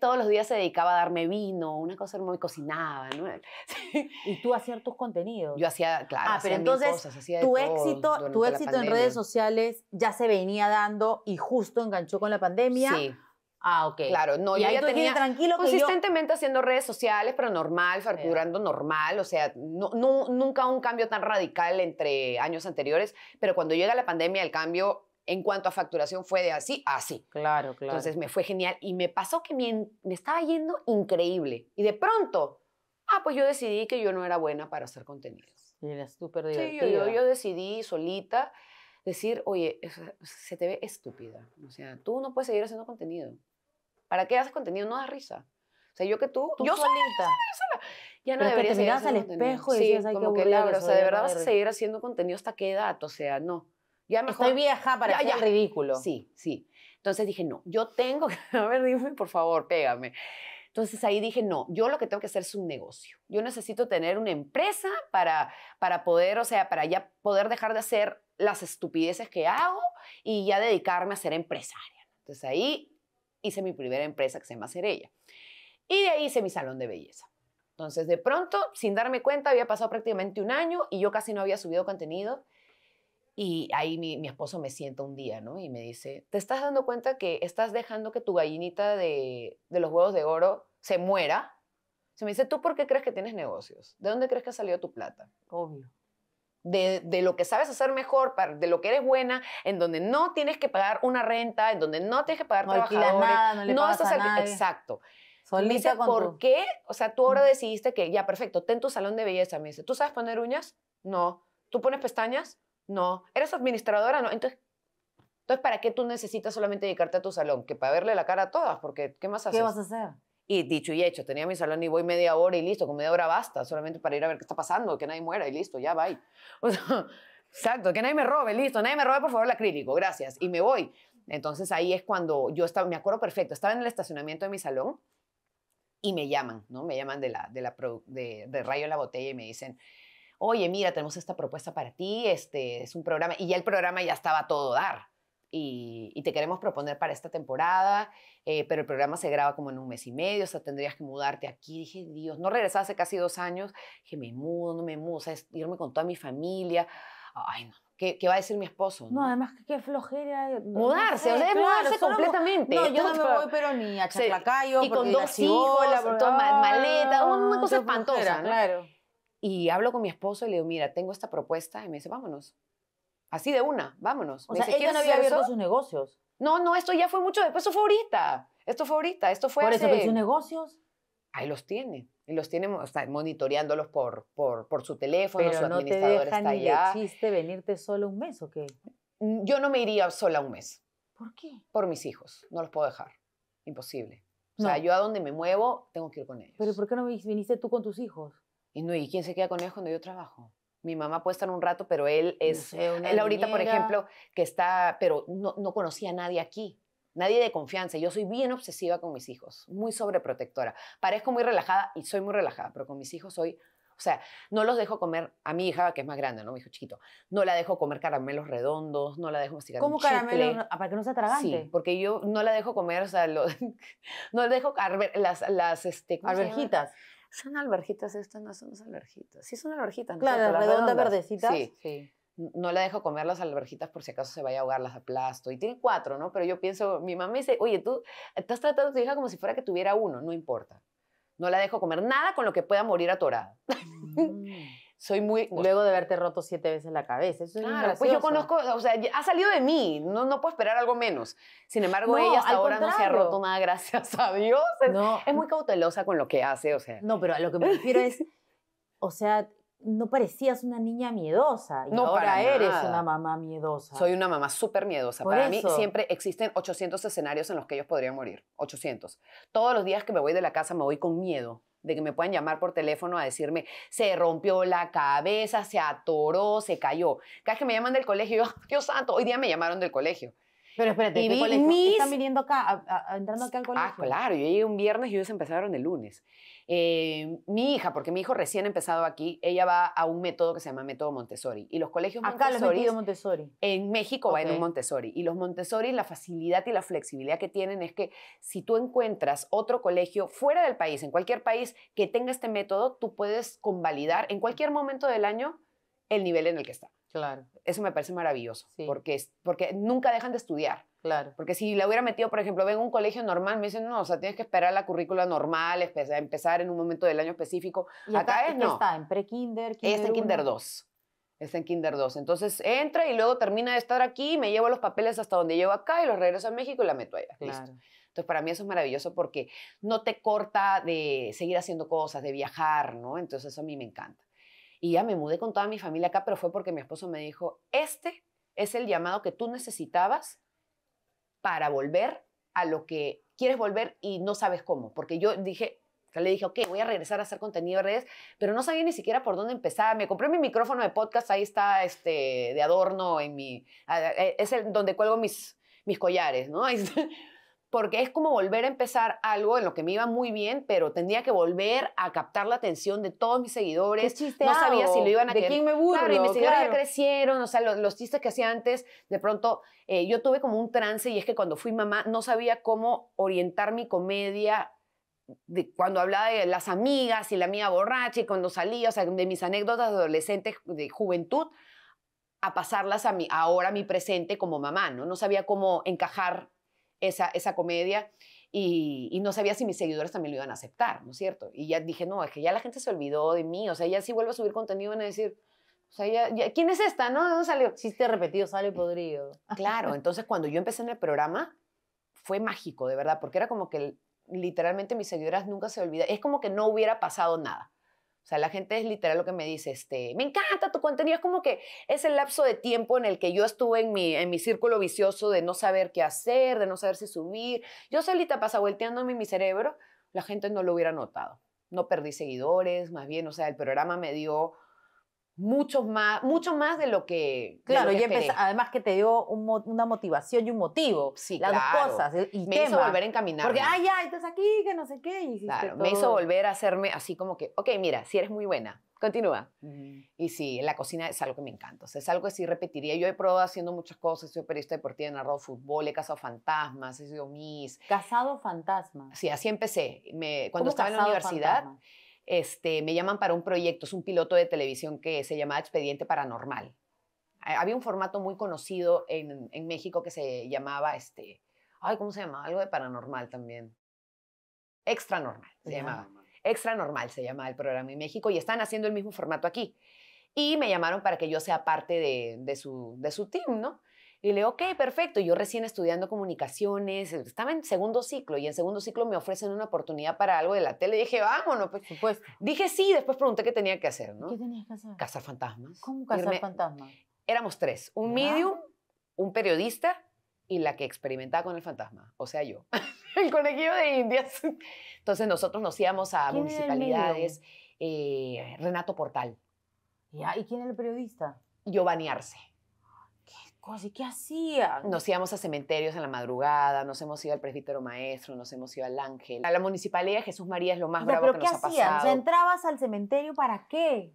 todos los días se dedicaba a darme vino, una cosa muy cocinada, ¿no? Y tú hacías tus contenidos. Yo hacía, claro, ah, hacía pero entonces tu éxito, tu éxito en redes sociales ya se venía dando y justo enganchó con la pandemia. Sí Ah, ok. Claro, no, yo ya tenía tranquilo consistentemente haciendo redes sociales, pero normal, facturando normal, o sea, no, nunca un cambio tan radical entre años anteriores, pero cuando llega la pandemia el cambio en cuanto a facturación fue de así a así. Claro, claro. Entonces me fue genial y me pasó que me, estaba yendo increíble y de pronto, ah, pues yo decidí que yo no era buena para hacer contenidos. Y súper divertido. Sí, yo, yo decidí solita decir, oye, se te ve estúpida. O sea, tú no puedes seguir haciendo contenido. ¿Para qué haces contenido? No da risa. O sea, yo que tú, yo solita. yo sola, Ya no Pero te al espejo y sí, como que o sea, de verdad vas a seguir haciendo contenido hasta qué edad, o sea, no. Ya mejor, Estoy vieja para hacer ridículo. Sí, sí. Entonces dije, no, yo tengo que, a ver, por favor, pégame. Entonces ahí dije, no, yo lo que tengo que hacer es un negocio. Yo necesito tener una empresa para, para poder, o sea, para ya poder dejar de hacer las estupideces que hago y ya dedicarme a ser empresaria. Entonces ahí hice mi primera empresa que se llama Cerella. Y de ahí hice mi salón de belleza. Entonces, de pronto, sin darme cuenta, había pasado prácticamente un año y yo casi no había subido contenido. Y ahí mi, esposo me sienta un día, ¿no? Y me dice, ¿te estás dando cuenta que estás dejando que tu gallinita de, de los huevos de oro se muera? Se me dice, ¿tú por qué crees que tienes negocios? ¿De dónde crees que ha salido tu plata? Obvio de, de, lo que sabes hacer mejor, de lo que eres buena, en donde no tienes que pagar una renta, en donde no tienes que pagar no trabajadores. no le pagas Exacto. Solita ¿por qué? O sea, tú ahora decidiste que, ya, perfecto, ten tu salón de belleza. Me dice, ¿tú sabes poner uñas? No. ¿Tú pones pestañas? No. ¿Eres administradora? No. Entonces, entonces, ¿para qué tú necesitas solamente dedicarte a tu salón? Que para verle la cara a todas, porque ¿qué más haces? ¿Qué vas a hacer? Y dicho y hecho, tenía mi salón y voy media hora y listo, con media hora basta, solamente para ir a ver qué está pasando, que nadie muera y listo, ya bye. exacto, que nadie me robe, listo, nadie me robe, por favor, la crítico, gracias, y me voy. Entonces ahí es cuando yo estaba, me acuerdo perfecto, estaba en el estacionamiento de mi salón y me llaman, ¿no? Me llaman de, la, de, la, de Rayo en la Botella y me dicen, oye, mira, tenemos esta propuesta para ti, este es un programa, y ya el programa ya estaba todo dar, y, te queremos proponer para esta temporada, eh, pero el programa se graba como en un mes y medio, o sea, tendrías que mudarte aquí. Dije, Dios, no regresaba hace casi dos años, dije, me mudo, no me mudo, o sea, irme con toda mi familia. Ay, no, ¿Qué, va a decir mi esposo? No, además qué flojera. Eh, mudarse, o sea, mudarse completamente. No, yo no me voy, pero ni a Chaclacayo. Y con dos hijos, toma maleta, una cosa espantosa. claro. Y hablo con mi esposo y le digo, mira, tengo esta propuesta. Y me dice, vámonos. Así de una, vámonos. O sea, ella no había abierto sus negocios. No, no, esto ya fue mucho después, esto fue ahorita. Esto fue ahorita, esto fue Por eso, sus negocios... Ahí los tiene. Y los tiene o monitoreándolos por, por, por su teléfono, pero no te dejan ni allá. chiste venirte solo un mes o qué? Mm, yo no me iría sola un mes. ¿Por qué? Por mis hijos. No los puedo dejar. Imposible. O sea, yo a donde me muevo tengo que ir con ellos. Pero ¿por qué no viniste tú con tus hijos? Y no, ¿y quién se queda con ellos cuando yo trabajo? mi mamá puede estar un rato, pero él es, él ahorita, por ejemplo, que está, pero no, no conocía a nadie aquí nadie de confianza. Yo soy bien obsesiva con mis hijos, muy sobreprotectora. Parezco muy relajada y soy muy relajada, pero con mis hijos soy, o sea, no los dejo comer a mi hija, que es más grande, ¿no? Mi hijo chiquito. No la dejo comer caramelos redondos, no la dejo masticar ¿Cómo caramelos? Ah, para que no se atragante. Sí, porque yo no la dejo comer, o sea, no la dejo las, las, este, ¿cómo son alberjitas estas, no son las alberjitas. Sí son alberjitas. ¿no? Claro, redonda verdecita. Sí, sí. No la dejo comer las alberjitas por si acaso se vaya a ahogar, las aplasto. Y tiene cuatro, ¿no? Pero yo pienso, mi mamá dice, oye, tú estás tratando a tu hija como si fuera que tuviera uno, no importa. No la dejo comer nada con lo que pueda morir atorada. Mm soy muy... Luego de haberte roto siete veces la cabeza. Eso pues yo conozco, o sea, ha salido de mí, no, no puedo esperar algo menos. Sin embargo, ella hasta ahora no se ha roto nada, gracias a Dios. Es, es muy cautelosa con lo que hace, o sea. No, pero a lo que me refiero es, o sea, no parecías una niña miedosa y no, ahora eres una mamá miedosa. Soy una mamá súper miedosa. para mí siempre existen 800 escenarios en los que ellos podrían morir. 800. Todos los días que me voy de la casa me voy con miedo de que me puedan llamar por teléfono a decirme, se rompió la cabeza, se atoró, se cayó. Cada vez que me llaman del colegio, yo, Dios santo, hoy día me llamaron del colegio. Pero espérate, ¿qué colegio? ¿Están viniendo acá, entrando acá al ah, colegio? Ah, claro, yo llegué un viernes y ellos empezaron el lunes. Eh, mi hija, porque mi hijo recién ha empezado aquí, ella va a un método que se llama método Montessori. Y los colegios Montessori. Montessori. En México va en un Montessori. Y los Montessori, la facilidad y la flexibilidad que tienen es que si tú encuentras otro colegio fuera del país, en cualquier país que tenga este método, tú puedes convalidar en cualquier momento del año el nivel en el que está. Claro. Eso me parece maravilloso, porque, porque nunca dejan de estudiar. Claro. Porque si la hubiera metido, por ejemplo, vengo a un colegio normal, me dicen, no, o sea, tienes que esperar la currícula normal, empezar en un momento del año específico. acá, es no. está? ¿En pre-kinder? en Kinder 2. Está en Kinder 2. Entonces entra y luego termina de estar aquí, me llevo los papeles hasta donde llevo acá y los regreso a México y la meto allá. Listo. Entonces, para mí eso es maravilloso porque no te corta de seguir haciendo cosas, de viajar, ¿no? Entonces, eso a mí me encanta. Y ya me mudé con toda mi familia acá, pero fue porque mi esposo me dijo, este es el llamado que tú necesitabas para volver a lo que quieres volver y no sabes cómo. Porque yo dije, le dije, ok, voy a regresar a hacer contenido de redes, pero no sabía ni siquiera por dónde empezar. Me compré mi micrófono de podcast, ahí está este, de adorno en mi... Es el donde cuelgo mis, mis collares, ¿no? porque es como volver a empezar algo en lo que me iba muy bien, pero tendría que volver a captar la atención de todos mis seguidores. ¿Qué no sabía si lo iban a ¿De quién me burlo? Claro, y mis seguidores ya crecieron, o sea, los, chistes que hacía antes, de pronto eh, yo tuve como un trance y es que cuando fui mamá no sabía cómo orientar mi comedia de cuando hablaba de las amigas y la mía borracha y cuando salía, o sea, de mis anécdotas de adolescente, de juventud, a pasarlas a mi, ahora a mi presente como mamá, ¿no? No sabía cómo encajar esa, comedia y, no sabía si mis seguidores también lo iban a aceptar, ¿no es cierto? Y ya dije, no, es que ya la gente se olvidó de mí, o sea, ya si vuelvo a subir contenido van a decir, o sea, ya, ¿quién es esta? No, no salió. Chiste repetido, sale podrido. Claro, entonces cuando yo empecé en el programa fue mágico, de verdad, porque era como que literalmente mis seguidoras nunca se olvidan es como que no hubiera pasado nada. O sea, la gente es literal lo que me dice, este, me encanta tu contenido, es como que es el lapso de tiempo en el que yo estuve en mi, en mi círculo vicioso de no saber qué hacer, de no saber si subir. Yo solita volteándome mi cerebro, la gente no lo hubiera notado. No perdí seguidores, más bien, o sea, el programa me dio mucho más, mucho más de lo que. Claro, además que te dio una motivación y un motivo. Sí, las dos cosas. Y me hizo volver a encaminar. Porque, ay, ya, estás aquí, que no sé qué. Y claro, todo. me hizo volver a hacerme así como que, ok, mira, si eres muy buena, continúa. Y sí, la cocina es algo que me encanta. O sea, es algo que sí repetiría. Yo he probado haciendo muchas cosas. Soy periodista deportiva, he narrado fútbol, he casado fantasmas, he sido Miss. ¿Casado fantasmas? Sí, así empecé. Me, cuando estaba en la universidad. Este, me llaman para un proyecto, es un piloto de televisión que se llamaba Expediente Paranormal. Había un formato muy conocido en, México que se llamaba, este, ay, ¿cómo se llama? Algo de paranormal también. Extra normal se llamaba. Extra se llamaba el programa en México y están haciendo el mismo formato aquí. Y me llamaron para que yo sea parte de, de, su, de su team, ¿no? Y le ok, perfecto. Yo recién estudiando comunicaciones, eh, estaba en segundo ciclo y en segundo ciclo me ofrecen una oportunidad para algo de la tele. Y dije, vámonos, pues, Dije sí, después pregunté qué tenía que hacer, ¿no? ¿Qué tenías que hacer? Cazar fantasmas. ¿Cómo cazar fantasmas? Éramos tres, un medium, un periodista y la que experimentaba con el fantasma, o sea, yo. el conejillo de Indias. Entonces nosotros nos íbamos a municipalidades. Eh, Renato Portal. ¿Y quién era el periodista? Giovanni Arce. ¿y qué hacía Nos íbamos a cementerios en la madrugada, nos hemos ido al presbítero maestro, nos hemos ido al ángel. A la municipalidad de Jesús María es lo más bravo que nos ha pasado. qué ¿Entrabas al cementerio para qué?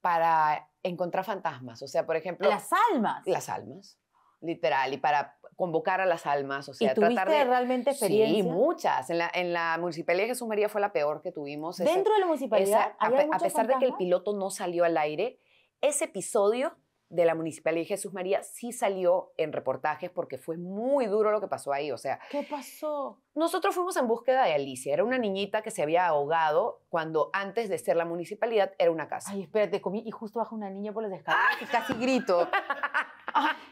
Para encontrar fantasmas, o sea, por ejemplo... Las almas. Las almas, literal, y para convocar a las almas, o sea, tratar de realmente experiencia. Sí, muchas. En la, municipalidad de Jesús María fue la peor que tuvimos. Dentro de la municipalidad, a, a pesar de que el piloto no salió al aire, ese episodio de la Municipalidad de Jesús María sí salió en reportajes porque fue muy duro lo que pasó ahí. O sea, ¿qué pasó? Nosotros fuimos en búsqueda de Alicia. Era una niñita que se había ahogado cuando antes de ser la municipalidad era una casa. Ay, espérate, comí y justo baja una niña por las escaleras y casi grito.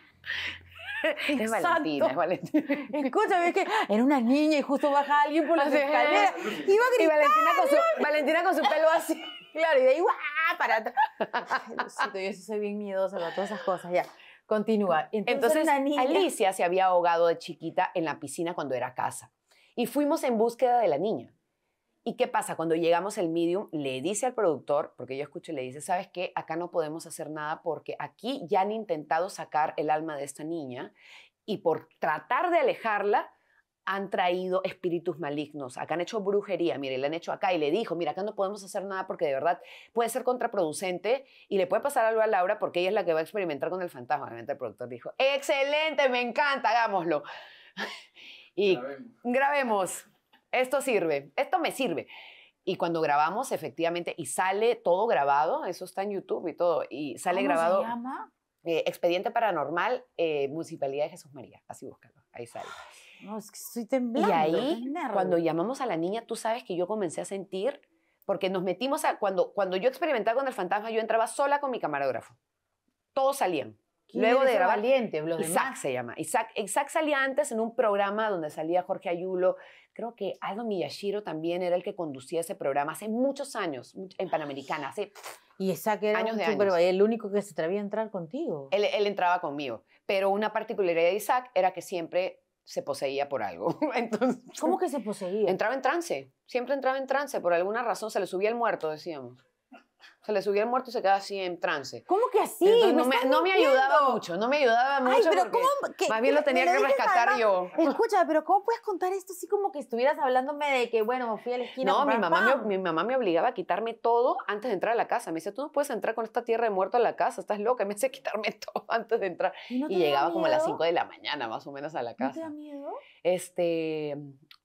Es Valentina, es Valentina. Escúchame, es que era una niña y justo baja alguien por las escaleras. Iba a gritar. Y Valentina con su, Valentina con su pelo así. Claro, y de ahí, Para yo soy bien miedosa todas esas cosas, ya. Continúa. Em, entonces, Alicia se había ahogado de chiquita en la piscina cuando era casa. Y fuimos en búsqueda de la niña. ¿Y qué pasa? Cuando llegamos el medium, le dice al productor, porque yo escucho y le dice, ¿sabes qué? Acá no podemos hacer nada porque aquí ya han intentado sacar el alma de esta niña y por tratar de alejarla, han traído espíritus malignos, acá han hecho brujería, mire, le han hecho acá y le dijo, mira, acá no podemos hacer nada porque de verdad puede ser contraproducente y le puede pasar algo a Laura porque ella es la que va a experimentar con el fantasma. Obviamente el productor dijo, excelente, me encanta, hagámoslo. y grabemos. esto sirve, esto me sirve. Y cuando grabamos, efectivamente, y sale todo grabado, eso está en YouTube y todo, y sale grabado. ¿Cómo se llama? Eh, Expediente Paranormal, eh, Municipalidad de Jesús María, así búscalo, ahí sale. No, es que estoy temblando. Y ahí, cuando llamamos a la niña, tú sabes que yo comencé a sentir, porque nos metimos a, cuando, cuando yo experimentaba con el fantasma, yo entraba sola con mi camarógrafo. Todos salían. Luego de grabar. Valiente, los Isaac se llama. Isaac, Isaac salía antes en un programa donde salía Jorge Ayulo. Creo que Aldo Miyashiro también era el que conducía ese programa hace muchos años, en Panamericana, Y Isaac era años de el único que se atrevía a entrar contigo. Él, él entraba conmigo. Pero una particularidad de Isaac era que siempre se poseía por algo. Entonces, ¿Cómo que se poseía? Entraba en trance, siempre entraba en trance, por alguna razón se le subía el muerto, decíamos se le subía el muerto y se quedaba así en trance. ¿Cómo que así? no, me, ayudaba mucho, no me ayudaba mucho. pero más bien lo tenía que rescatar yo. Escucha, pero ¿cómo puedes contar esto así como que estuvieras hablándome de que, bueno, fui a la esquina? No, mi mamá, me, mi mamá me obligaba a quitarme todo antes de entrar a la casa. Me decía, tú no puedes entrar con esta tierra de muerto a la casa, estás loca. Me hacía quitarme todo antes de entrar. Y, llegaba como a las 5 de la mañana, más o menos, a la casa. ¿No te da miedo? Este,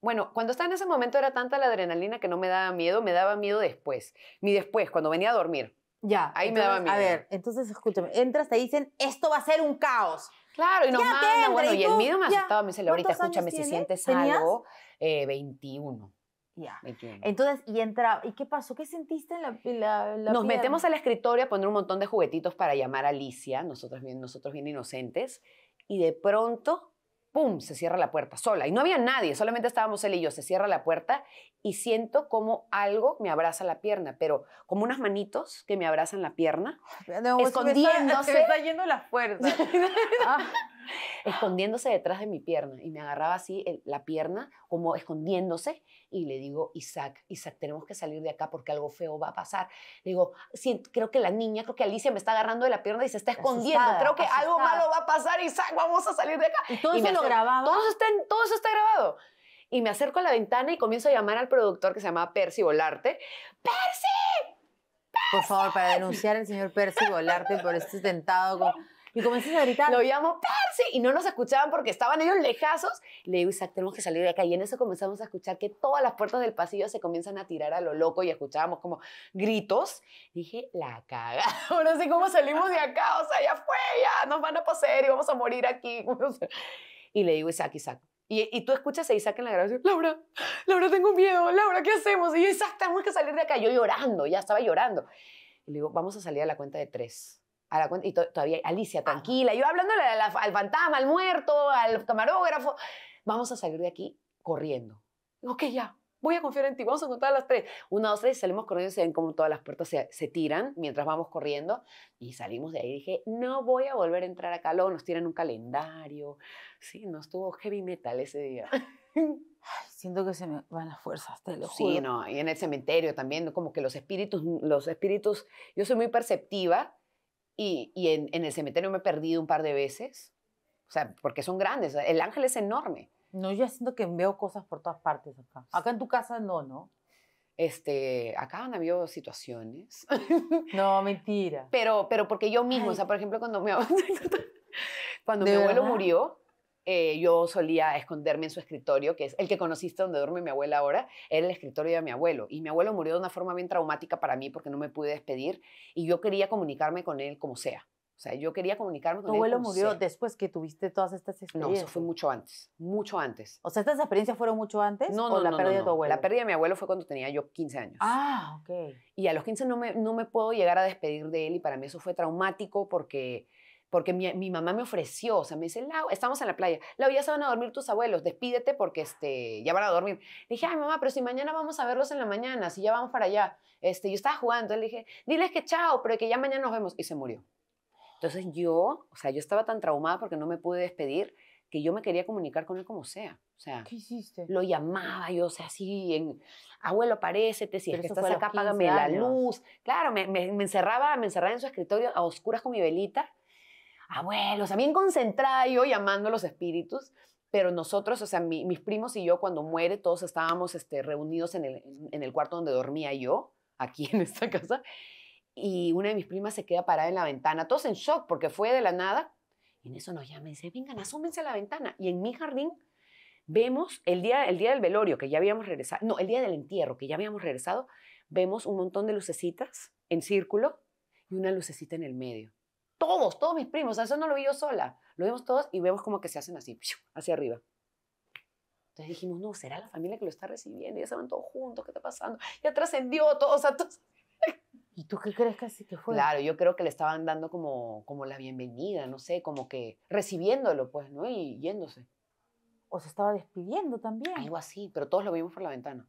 bueno, cuando estaba en ese momento era tanta la adrenalina que no me daba miedo, me daba miedo después. Mi después, cuando venía a dormir. Ya. Ahí me daba miedo. A ver, entonces escúchame, entras, te dicen, esto va a ser un caos. Claro, y nos manda, y, el miedo me asustaba, me dice, ahorita escúchame, si sientes algo, 21. Eh, ya. Entonces, y entraba. ¿y qué pasó? ¿Qué sentiste en la, la, Nos metemos al escritorio a poner un montón de juguetitos para llamar a Alicia, nosotros nosotros bien inocentes, y de pronto ¡pum!, se cierra la puerta sola. Y no había nadie, solamente estábamos él y yo. Se cierra la puerta y siento como algo me abraza la pierna, pero como unas manitos que me abrazan la pierna, no, escondiéndose. Se está, yendo la puerta. Ah. escondiéndose detrás de mi pierna. Y me agarraba así la pierna, como escondiéndose, y le digo, Isaac, Isaac, tenemos que salir de acá porque algo feo va a pasar. Le digo, creo que la niña, creo que Alicia me está agarrando de la pierna y se está escondiendo. creo que algo malo va a pasar, Isaac, vamos a salir de acá. Y todo se lo grababa. Todo eso, está, grabado. Y me acerco a la ventana y comienzo a llamar al productor que se llama Percy Volarte. ¡Percy! Por favor, para denunciar al señor Percy Volarte por este tentado con y comencé a gritar. Lo llamo Percy y no nos escuchaban porque estaban ellos lejazos. Le digo, Isaac, tenemos que salir de acá. Y en eso comenzamos a escuchar que todas las puertas del pasillo se comienzan a tirar a lo loco y escuchábamos como gritos. Dije, la caga. Ahora sí, ¿cómo salimos de acá? O sea, ya fue, ya nos van a poseer y vamos a morir aquí. Y le digo, Isaac, Isaac, y, y, tú escuchas a Isaac en la grabación, Laura, Laura, tengo miedo, Laura, ¿qué hacemos? Y yo, Isaac, tenemos que salir de acá. Yo llorando, ya estaba llorando. Y le digo, vamos a salir a la cuenta de tres a la cuenta, y todavía Alicia, tranquila, yo hablándole al fantasma, al muerto, al camarógrafo, vamos a salir de aquí corriendo. Ok, ya, voy a confiar en ti, vamos a contar las tres. Una, dos, tres, salimos corriendo y se ven como todas las puertas se, tiran mientras vamos corriendo. Y salimos de ahí dije, no voy a volver a entrar acá. Luego nos tiran un calendario. Sí, nos tuvo heavy metal ese día. siento que se me van las fuerzas, te lo juro. Sí, no, y en el cementerio también, como que los espíritus, los espíritus, yo soy muy perceptiva y, y en, el cementerio me he perdido un par de veces, o sea, porque son grandes, el ángel es enorme. No, yo siento que veo cosas por todas partes acá. Acá en tu casa no, ¿no? Este, acá han habido situaciones. No, mentira. Pero, pero porque yo mismo, o sea, por ejemplo, cuando mi cuando mi abuelo murió, eh, yo solía esconderme en su escritorio, que es el que conociste donde duerme mi abuela ahora, era el escritorio de mi abuelo. Y mi abuelo murió de una forma bien traumática para mí porque no me pude despedir y yo quería comunicarme con él como sea. O sea, yo quería comunicarme con él. ¿Tu abuelo murió después que tuviste todas estas experiencias? No, eso fue mucho antes, mucho antes. O sea, ¿estas experiencias fueron mucho antes no, o la pérdida de tu abuelo? La pérdida de mi abuelo fue cuando tenía yo 15 años. Ah, ok. Y a los 15 no no me puedo llegar a despedir de él y para mí eso fue traumático porque porque mi, mi, mamá me ofreció, o sea, me dice, Lau, estamos en la playa, Lau, ya se van a dormir tus abuelos, despídete porque este, ya van a dormir. Le dije, ay, mamá, pero si mañana vamos a verlos en la mañana, si ya vamos para allá. Este, yo estaba jugando, él le dije, diles que chao, pero que ya mañana nos vemos. Y se murió. Entonces yo, o sea, yo estaba tan traumada porque no me pude despedir que yo me quería comunicar con él como sea. O sea, ¿qué hiciste? Lo llamaba yo, o sea, así, en, abuelo, parécete, si estás acá, págame la luz. Claro, me, me, encerraba, me encerraba en su escritorio a oscuras con mi velita abuelos, o sea, bien concentrada yo llamando a los espíritus, pero nosotros, o sea, mis primos y yo cuando muere, todos estábamos este, reunidos en el, cuarto donde dormía yo, aquí en esta casa, y una de mis primas se queda parada en la ventana, todos en shock porque fue de la nada, y en eso nos llama y dice, vengan, asúmense a la ventana, y en mi jardín vemos el día, el día del velorio, que ya habíamos regresado, no, el día del entierro, que ya habíamos regresado, vemos un montón de lucecitas en círculo y una lucecita en el medio todos, todos mis primos, eso no lo vi yo sola, lo vimos todos y vemos como que se hacen así, hacia arriba. Entonces dijimos, no, será la familia que lo está recibiendo, ya van todos juntos, ¿qué está pasando? Ya trascendió todo, o sea, todos... ¿Y tú qué crees que así fue? Claro, yo creo que le estaban dando como, como la bienvenida, no sé, como que recibiéndolo, pues, ¿no? Y yéndose. O se estaba despidiendo también. Algo así, pero todos lo vimos por la ventana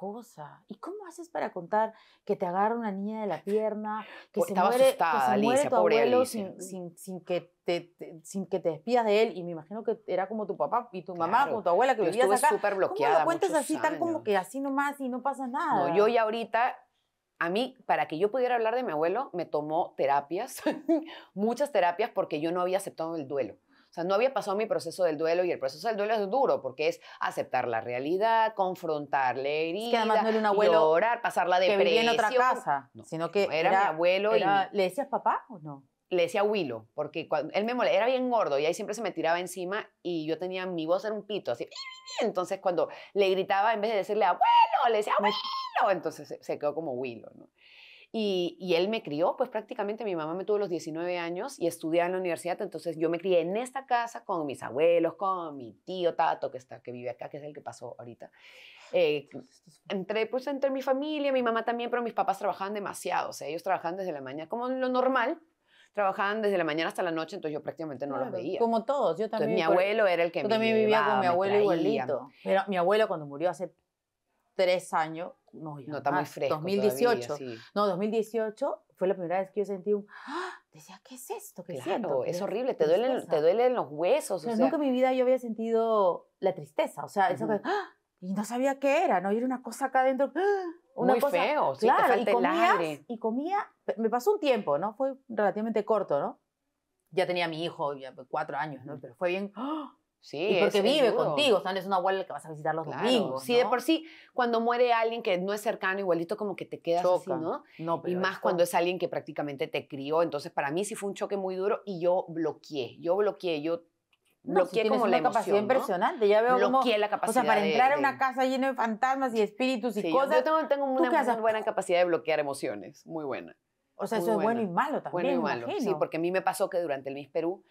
cosa. ¿Y cómo haces para contar que te agarra una niña de la pierna, que pues se muere, que se muere tu abuelo sin, que te, sin que te despidas de él? Y me imagino que era como tu papá y tu mamá, como tu abuela que vivías acá. súper bloqueada. ¿Cómo lo cuentas así, tan como que así nomás y no pasa nada? No, yo ya ahorita a mí, para que yo pudiera hablar de mi abuelo, me tomó terapias, muchas terapias, porque yo no había aceptado el duelo. O sea, no había pasado mi proceso del duelo y el proceso del duelo es duro porque es aceptar la realidad, confrontar la herida, llorar, pasar la depresión. en otra casa, sino que era, mi abuelo y... ¿Le decías papá o no? le decía Willow, porque cuando, él me molestaba, era bien gordo y ahí siempre se me tiraba encima y yo tenía, mi voz era un pito, así. Entonces cuando le gritaba, en vez de decirle abuelo, le decía abuelo. Entonces se, quedó como Willow, ¿no? Y, él me crió, pues prácticamente mi mamá me tuvo los 19 años y estudiaba en la universidad, entonces yo me crié en esta casa con mis abuelos, con mi tío Tato, que, está, que vive acá, que es el que pasó ahorita. Eh, entré, pues entre mi familia, mi mamá también, pero mis papás trabajaban demasiado, o sea, ellos trabajaban desde la mañana, como lo normal, trabajaban desde la mañana hasta la noche, entonces yo prácticamente no los veía. Como todos, yo también. mi abuelo era el que yo también vivía con mi abuelo igualito. Pero mi abuelo cuando murió hace tres años, no, ya está muy fresco 2018. No, 2018 fue la primera vez que yo sentí un, ¡Ah! decía, ¿qué es esto? ¿Qué claro, siento? es horrible, te duelen, te duelen los huesos. o sea... nunca en mi vida yo había sentido la tristeza, o sea, eso ¡Ah! y no sabía qué era, ¿no? Y era una cosa acá adentro, ¡ah! muy feo, sí, claro, y comía, Y comía, me pasó un tiempo, ¿no? Fue relativamente corto, ¿no? Ya tenía mi hijo, ya pues, cuatro años, ¿no? Pero fue bien, ah, Sí, porque vive contigo, o sea, es una abuela que vas a visitar los domingos. Sí, de por sí, cuando muere alguien que no es cercano, igualito como que te quedas así, ¿no? y más cuando es alguien que prácticamente te crió. Entonces, para mí sí fue un choque muy duro y yo bloqueé, yo bloqueé, yo no, bloqueé como la emoción, capacidad impresionante. Ya veo como, la capacidad. O sea, para entrar a una casa llena de fantasmas y espíritus y sí, cosas. Yo tengo, tengo una muy buena capacidad de bloquear emociones, muy buena. O sea, eso es bueno y malo también. Bueno y malo, sí, porque a mí me pasó que durante el Miss Perú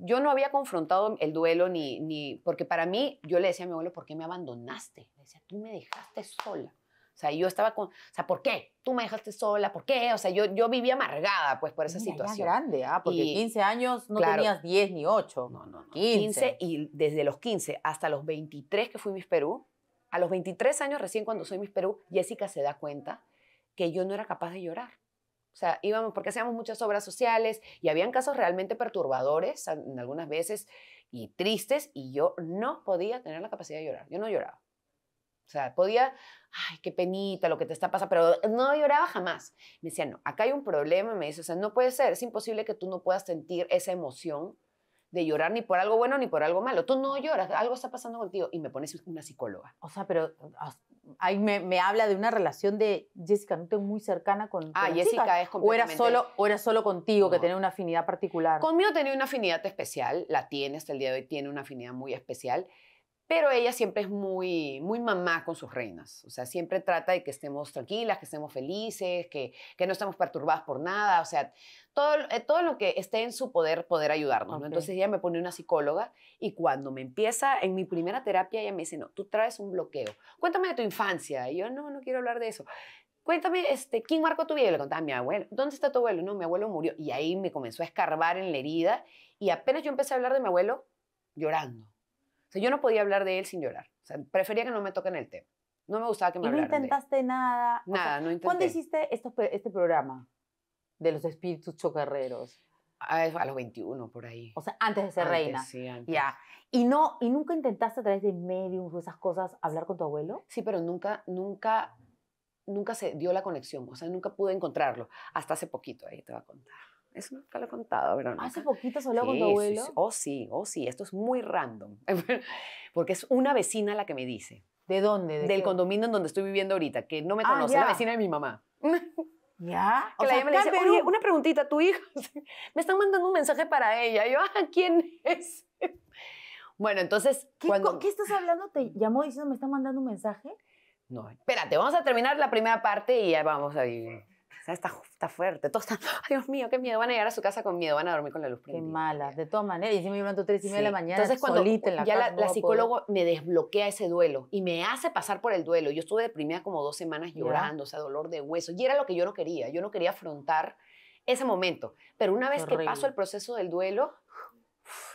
yo no había confrontado el duelo ni, ni, porque para mí, yo le decía a mi abuelo, ¿por qué me abandonaste? Le decía, tú me dejaste sola. O sea, yo estaba con, o sea, ¿por qué? Tú me dejaste sola, ¿por qué? O sea, yo, yo vivía amargada, pues, por esa situación. Ya grande, ¿ah? Porque 15 años no tenías 10 ni 8. no, 15. 15. y desde los 15 hasta los 23 que fui Miss Perú, a los 23 años recién cuando soy Miss Perú, Jessica se da cuenta que yo no era capaz de llorar. O sea, íbamos porque hacíamos muchas obras sociales y habían casos realmente perturbadores en algunas veces y tristes y yo no podía tener la capacidad de llorar. Yo no lloraba. O sea, podía, ay, qué penita lo que te está pasando, pero no lloraba jamás. Me decía, no, acá hay un problema, me dice, o sea, no puede ser, es imposible que tú no puedas sentir esa emoción de llorar ni por algo bueno ni por algo malo. Tú no lloras, algo está pasando contigo. Y me pones una psicóloga. O sea, pero ahí me, habla de una relación de Jessica no tengo muy cercana con. Ah, Jessica es completamente. O era solo, solo contigo que tenía una afinidad particular. Conmigo tenía una afinidad especial, la tiene hasta el día de hoy, tiene una afinidad muy especial. Pero ella siempre es muy, muy mamá con sus reinas. O sea, siempre trata de que estemos tranquilas, que estemos felices, que, no estemos perturbadas por nada. O sea, todo, eh, todo lo que esté en su poder, poder ayudarnos. Entonces ella me pone una psicóloga y cuando me empieza, en mi primera terapia, ella me dice, no, tú traes un bloqueo. Cuéntame de tu infancia. Y yo, no, no quiero hablar de eso cuéntame, este, ¿quién marcó tu vida? Le contaba a mi abuelo. ¿Dónde está tu abuelo? No, mi abuelo murió. Y ahí me comenzó a escarbar en la herida. Y apenas yo empecé a hablar de mi abuelo, llorando. O sea, yo no podía hablar de él sin llorar. O sea, prefería que no me toquen el tema. No me gustaba que me ¿Y no intentaste nada? Nada, no intenté. ¿Cuándo hiciste esto, este programa de los espíritus chocarreros? Ah, a, los 21, por ahí. O sea, antes de ser reina. Sí, antes. Ya. ¿Y, no, ¿Y nunca intentaste a través de mediums o esas cosas hablar con tu abuelo? Sí, pero nunca, nunca, nunca se dio la conexión. O sea, nunca pude encontrarlo. Hasta hace poquito, ahí te voy a contar. Eso nunca lo he contado, pero ah, Hace poquito solo sí, con abuelo. Sí, oh, sí, oh, sí. Esto es muy random. Porque es una vecina la que me dice. ¿De dónde? Del condominio en donde estoy viviendo ahorita, que no me ah, conoce, la vecina de mi mamá. ¿Ya? o sea, me dice, oye, una preguntita, tu hijo. me están mandando un mensaje para ella. yo, ah, ¿quién es? bueno, entonces... ¿Qué, ¿Qué estás hablando? ¿Te llamó diciendo me están mandando un mensaje? No, espérate, vamos a terminar la primera parte y ya vamos a vivir está, fuerte. Todos están, ¡ay, Dios mío, qué miedo! Van a llegar a su casa con miedo, van a dormir con la luz prendida. Qué mala de todas maneras. Y si me levanto 3 y media de la mañana Entonces, cuando la ya la, psicóloga me desbloquea ese duelo y me hace pasar por el duelo. Yo estuve deprimida como dos semanas llorando, o sea, dolor de hueso. Y era lo que yo no quería. Yo no quería afrontar ese momento. Pero una vez que paso el proceso del duelo,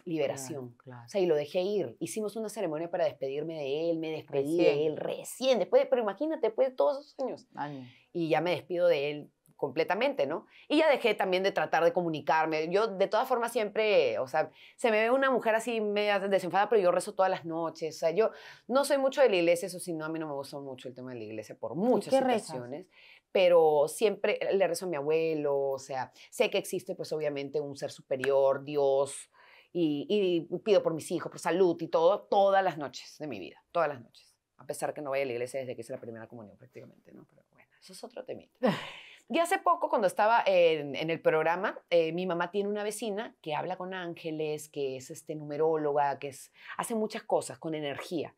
liberación. O sea, y lo dejé ir. Hicimos una ceremonia para despedirme de él, me despedí de él recién, después, pero imagínate, después de todos esos años. Y ya me despido de él completamente, ¿no? Y ya dejé también de tratar de comunicarme. Yo, de todas formas, siempre, o sea, se me ve una mujer así media desenfada, pero yo rezo todas las noches. O sea, yo no soy mucho de la iglesia, eso sí, no, a mí no me gustó mucho el tema de la iglesia por muchas situaciones. Pero siempre le rezo a mi abuelo, o sea, sé que existe, pues obviamente, un ser superior, Dios, y, pido por mis hijos, por salud y todo, todas las noches de mi vida, todas las noches. A pesar que no vaya a la iglesia desde que hice la primera comunión prácticamente, ¿no? Pero bueno, eso es otro temito. Y hace poco, cuando estaba en, el programa, eh, mi mamá tiene una vecina que habla con ángeles, que es este, numeróloga, que hace muchas cosas con energía.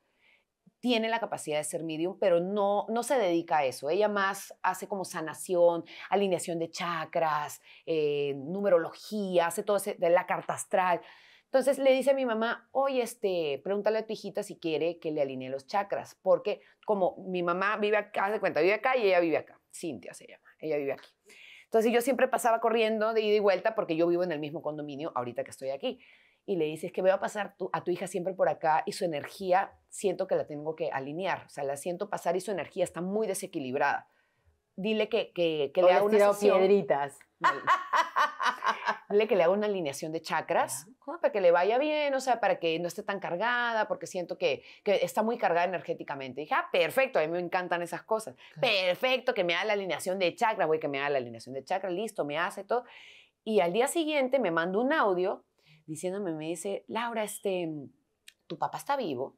Tiene la capacidad de ser medium, pero no, no se dedica a eso. Ella más hace como sanación, alineación de chakras, eh, numerología, hace todo de la carta astral. Entonces le dice a mi mamá, oye, este, pregúntale a tu hijita si quiere que le alinee los chakras, porque como mi mamá vive acá, hace cuenta, vive acá y ella vive acá, Cintia se llama ella vive aquí. Entonces yo siempre pasaba corriendo de ida y vuelta porque yo vivo en el mismo condominio ahorita que estoy aquí. Y le dices que voy a pasar a tu hija siempre por acá y su energía siento que la tengo que alinear. O sea, la siento pasar y su energía está muy desequilibrada. Dile que, le haga una piedritas. Dile que le haga una alineación de chakras para que le vaya bien, o sea, para que no esté tan cargada, porque siento que, está muy cargada energéticamente. dije, ah, perfecto, a mí me encantan esas cosas. Perfecto, que me haga la alineación de chakra, güey, que me haga la alineación de chakra, listo, me hace todo. Y al día siguiente me manda un audio diciéndome, me dice, Laura, este, ¿tu papá está vivo?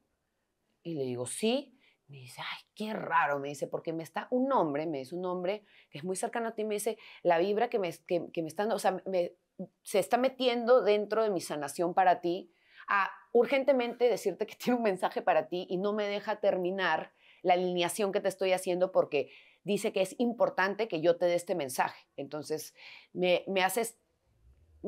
Y le digo, sí. Me dice, ay, qué raro, me dice, porque me está un hombre, me dice un hombre que es muy cercano a ti, me dice, la vibra que me, que, que me está, o sea, me, se está metiendo dentro de mi sanación para ti a urgentemente decirte que tiene un mensaje para ti y no me deja terminar la alineación que te estoy haciendo porque dice que es importante que yo te dé este mensaje. Entonces, me, haces,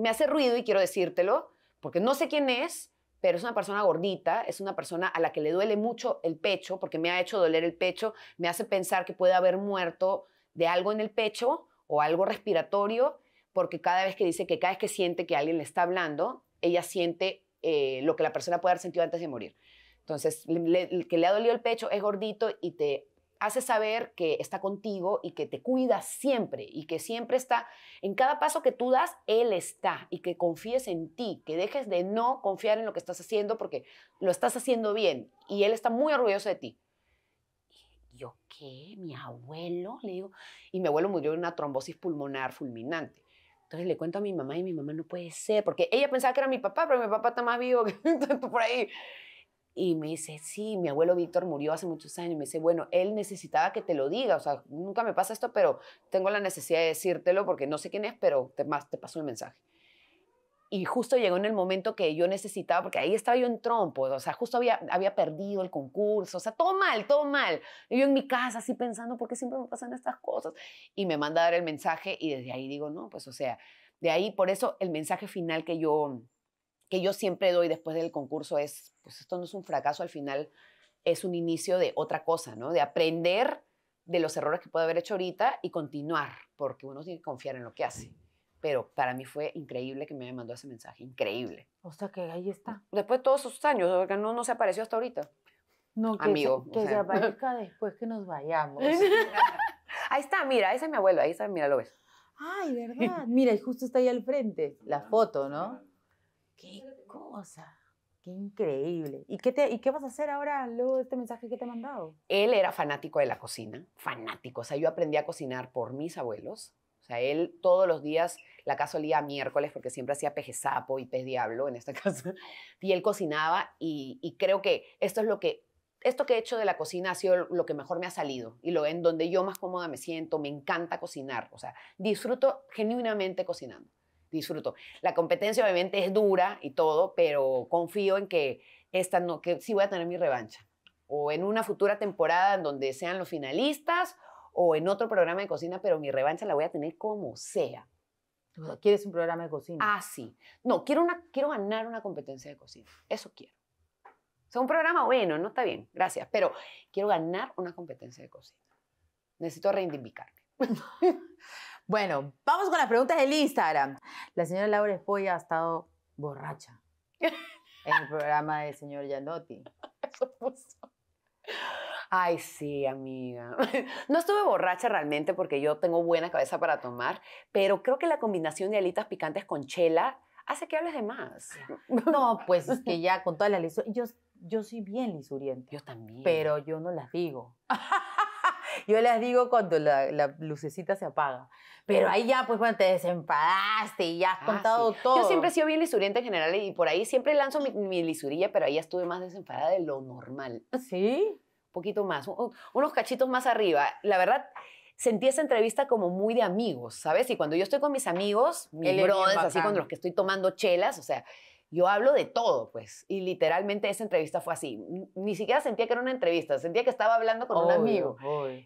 hace ruido y quiero decírtelo porque no sé quién es, pero es una persona gordita, es una persona a la que le duele mucho el pecho, porque me ha hecho doler el pecho, me hace pensar que puede haber muerto de algo en el pecho o algo respiratorio, porque cada vez que dice que cada vez que siente que alguien le está hablando, ella siente eh, lo que la persona puede haber sentido antes de morir. Entonces, el que le ha dolido el pecho es gordito y te hace saber que está contigo y que te cuida siempre y que siempre está, en cada paso que tú das, Él está y que confíes en ti, que dejes de no confiar en lo que estás haciendo porque lo estás haciendo bien y Él está muy orgulloso de ti. yo, ¿qué? ¿Mi abuelo? Le digo, y mi abuelo murió de una trombosis pulmonar fulminante. Entonces le cuento a mi mamá y mi mamá no puede ser, porque ella pensaba que era mi papá, pero mi papá está más vivo que tú por ahí. Y me dice, sí, mi abuelo Víctor murió hace muchos años. Y me dice, bueno, él necesitaba que te lo diga. O sea, nunca me pasa esto, pero tengo la necesidad de decírtelo porque no sé quién es, pero te, más, te paso el mensaje y justo llegó en el momento que yo necesitaba, porque ahí estaba yo en trompo, o sea, justo había, había perdido el concurso, o sea, todo mal, todo mal. Y yo en mi casa así pensando, ¿por qué siempre me pasan estas cosas? Y me manda a dar el mensaje y desde ahí digo, no, pues o sea, de ahí, por eso el mensaje final que yo, que yo siempre doy después del concurso es, pues esto no es un fracaso, al final es un inicio de otra cosa, ¿no? De aprender de los errores que puede haber hecho ahorita y continuar, porque uno tiene que confiar en lo que hace pero para mí fue increíble que me mandó ese mensaje, increíble. O sea que ahí mm, está. Después de todos esos años, porque no, no se apareció hasta ahorita. No, que, Amigo, que aparezca después que nos vayamos. ahí está, mira, ese es mi abuelo, ahí está, mira, lo ves. Ay, ¿verdad? Mira, y justo está ahí al frente, la ah, foto, ¿no? Qué cosa. Qué increíble. ¿Y qué, te, ¿Y qué vas a hacer ahora luego de este mensaje que te ha mandado? Él era fanático de la cocina, fanático. O sea, yo aprendí a cocinar por mis abuelos o sea, él todos los días, la casa olía miércoles porque siempre hacía peje sapo y pez diablo en esta casa. Y él cocinaba y, creo que esto es lo que, esto que he hecho de la cocina ha sido lo que mejor me ha salido y lo en donde yo más cómoda me siento, me encanta cocinar. O sea, disfruto genuinamente cocinando, disfruto. La competencia obviamente es dura y todo, pero confío en que esta no, que sí voy a tener mi revancha o en una futura temporada en donde sean los finalistas o en otro programa de cocina, pero mi revancha la voy a tener como sea. ¿Quieres un programa de cocina? Ah, sí. No, quiero, una, quiero ganar una competencia de cocina. Eso quiero. O sea, un programa bueno, no está bien, gracias, pero quiero ganar una competencia de cocina. Necesito reivindicarme. bueno, vamos con las preguntas del Instagram. La señora Laura Espoya ha estado borracha en el programa del señor Giannotti. Eso Ay, sí, amiga. No estuve borracha realmente porque yo tengo buena cabeza para tomar, pero creo que la combinación de alitas picantes con chela hace que hables de más. No, pues es que ya con toda la lisuría. yo, soy bien lisuriente. Yo también. Pero yo no las digo. Yo las digo cuando la, lucecita se apaga. Pero ahí ya, pues, bueno, te desenfadaste y ya has ah, contado todo. Yo siempre he sido bien lisuriente en general y por ahí siempre lanzo mi, mi, lisurilla, pero ahí estuve más desenfadada de lo normal. ¿Sí? poquito más, unos cachitos más arriba. La verdad, sentí esa entrevista como muy de amigos, ¿sabes? Y cuando yo estoy con mis amigos, mis brothers, así con los que estoy tomando chelas, o sea, yo hablo de todo, pues. Y literalmente esa entrevista fue así. Ni siquiera sentía que era una entrevista, sentía que estaba hablando con un amigo.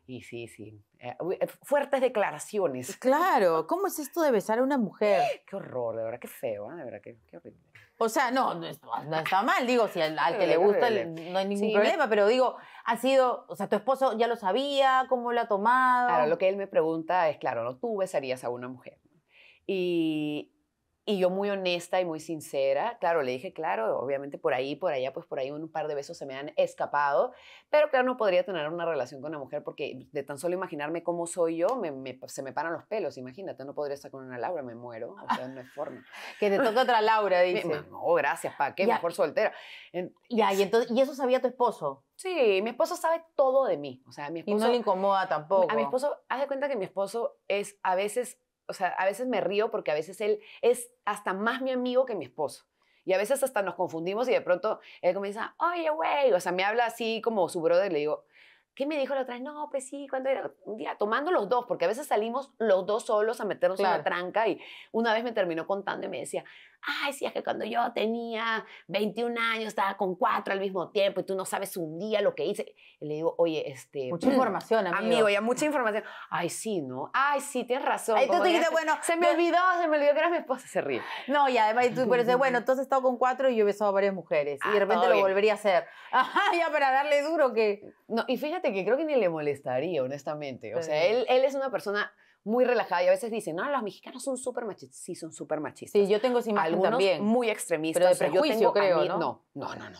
Y sí, sí. Eh, eh, fuertes declaraciones. Claro, ¿cómo es esto de besar a una mujer? Qué horror, de verdad, qué feo, ¿eh? de verdad, qué, qué horrible. O sea, no, no, está mal, digo, si al, que le gusta no hay ningún problema, pero digo, ha sido, o sea, tu esposo ya lo sabía, cómo lo ha tomado. Claro, lo que él me pregunta es, claro, no, tú besarías a una mujer. Y, y yo muy honesta y muy sincera, claro, le dije, claro, obviamente por ahí, por allá, pues por ahí un par de besos se me han escapado, pero claro, no podría tener una relación con una mujer porque de tan solo imaginarme cómo soy yo, se me paran los pelos, imagínate, no podría estar con una Laura, me muero, o sea, no es forma. que te toque otra Laura, dice. No, gracias, ¿para qué? Mejor soltera. ya, y, entonces, ¿y eso sabía tu esposo? Sí, mi esposo sabe todo de mí, o sea, mi esposo... Y no le incomoda tampoco. A mi esposo, haz de cuenta que mi esposo es a veces o sea, a veces me río porque a veces él es hasta más mi amigo que mi esposo. Y a veces hasta nos confundimos y de pronto él comienza, oye, güey, o sea, me habla así como su brother, le digo, ¿qué me dijo la otra vez? No, pues sí, cuando era un día, tomando los dos, porque a veces salimos los dos solos a meternos en la tranca y una vez me terminó contando y me decía, ay, sí, es que cuando yo tenía 21 años estaba con cuatro al mismo tiempo y tú no sabes un día lo que hice. le digo, oye, este... Mucha mm, información, amigo. Amigo, ya mucha información. Ay, sí, ¿no? Ay, sí, tienes razón. Y tú te dijiste, bueno... Se me olvidó, se me olvidó que eras mi esposa, se ríe. No, y además tú pero bueno, entonces he estado con cuatro y yo he besado a varias mujeres y ah, de repente lo volvería a hacer. Ajá, ya para darle duro que... No, y fíjate que creo que ni le molestaría, honestamente. O sea, él, él es una persona muy relajada y a veces dicen, no, los mexicanos son súper machistas. Sí, son súper machistas. Sí, yo tengo sí Algunos también. muy extremistas. Pero de prejuicio, yo creo, ¿no? No, no, no,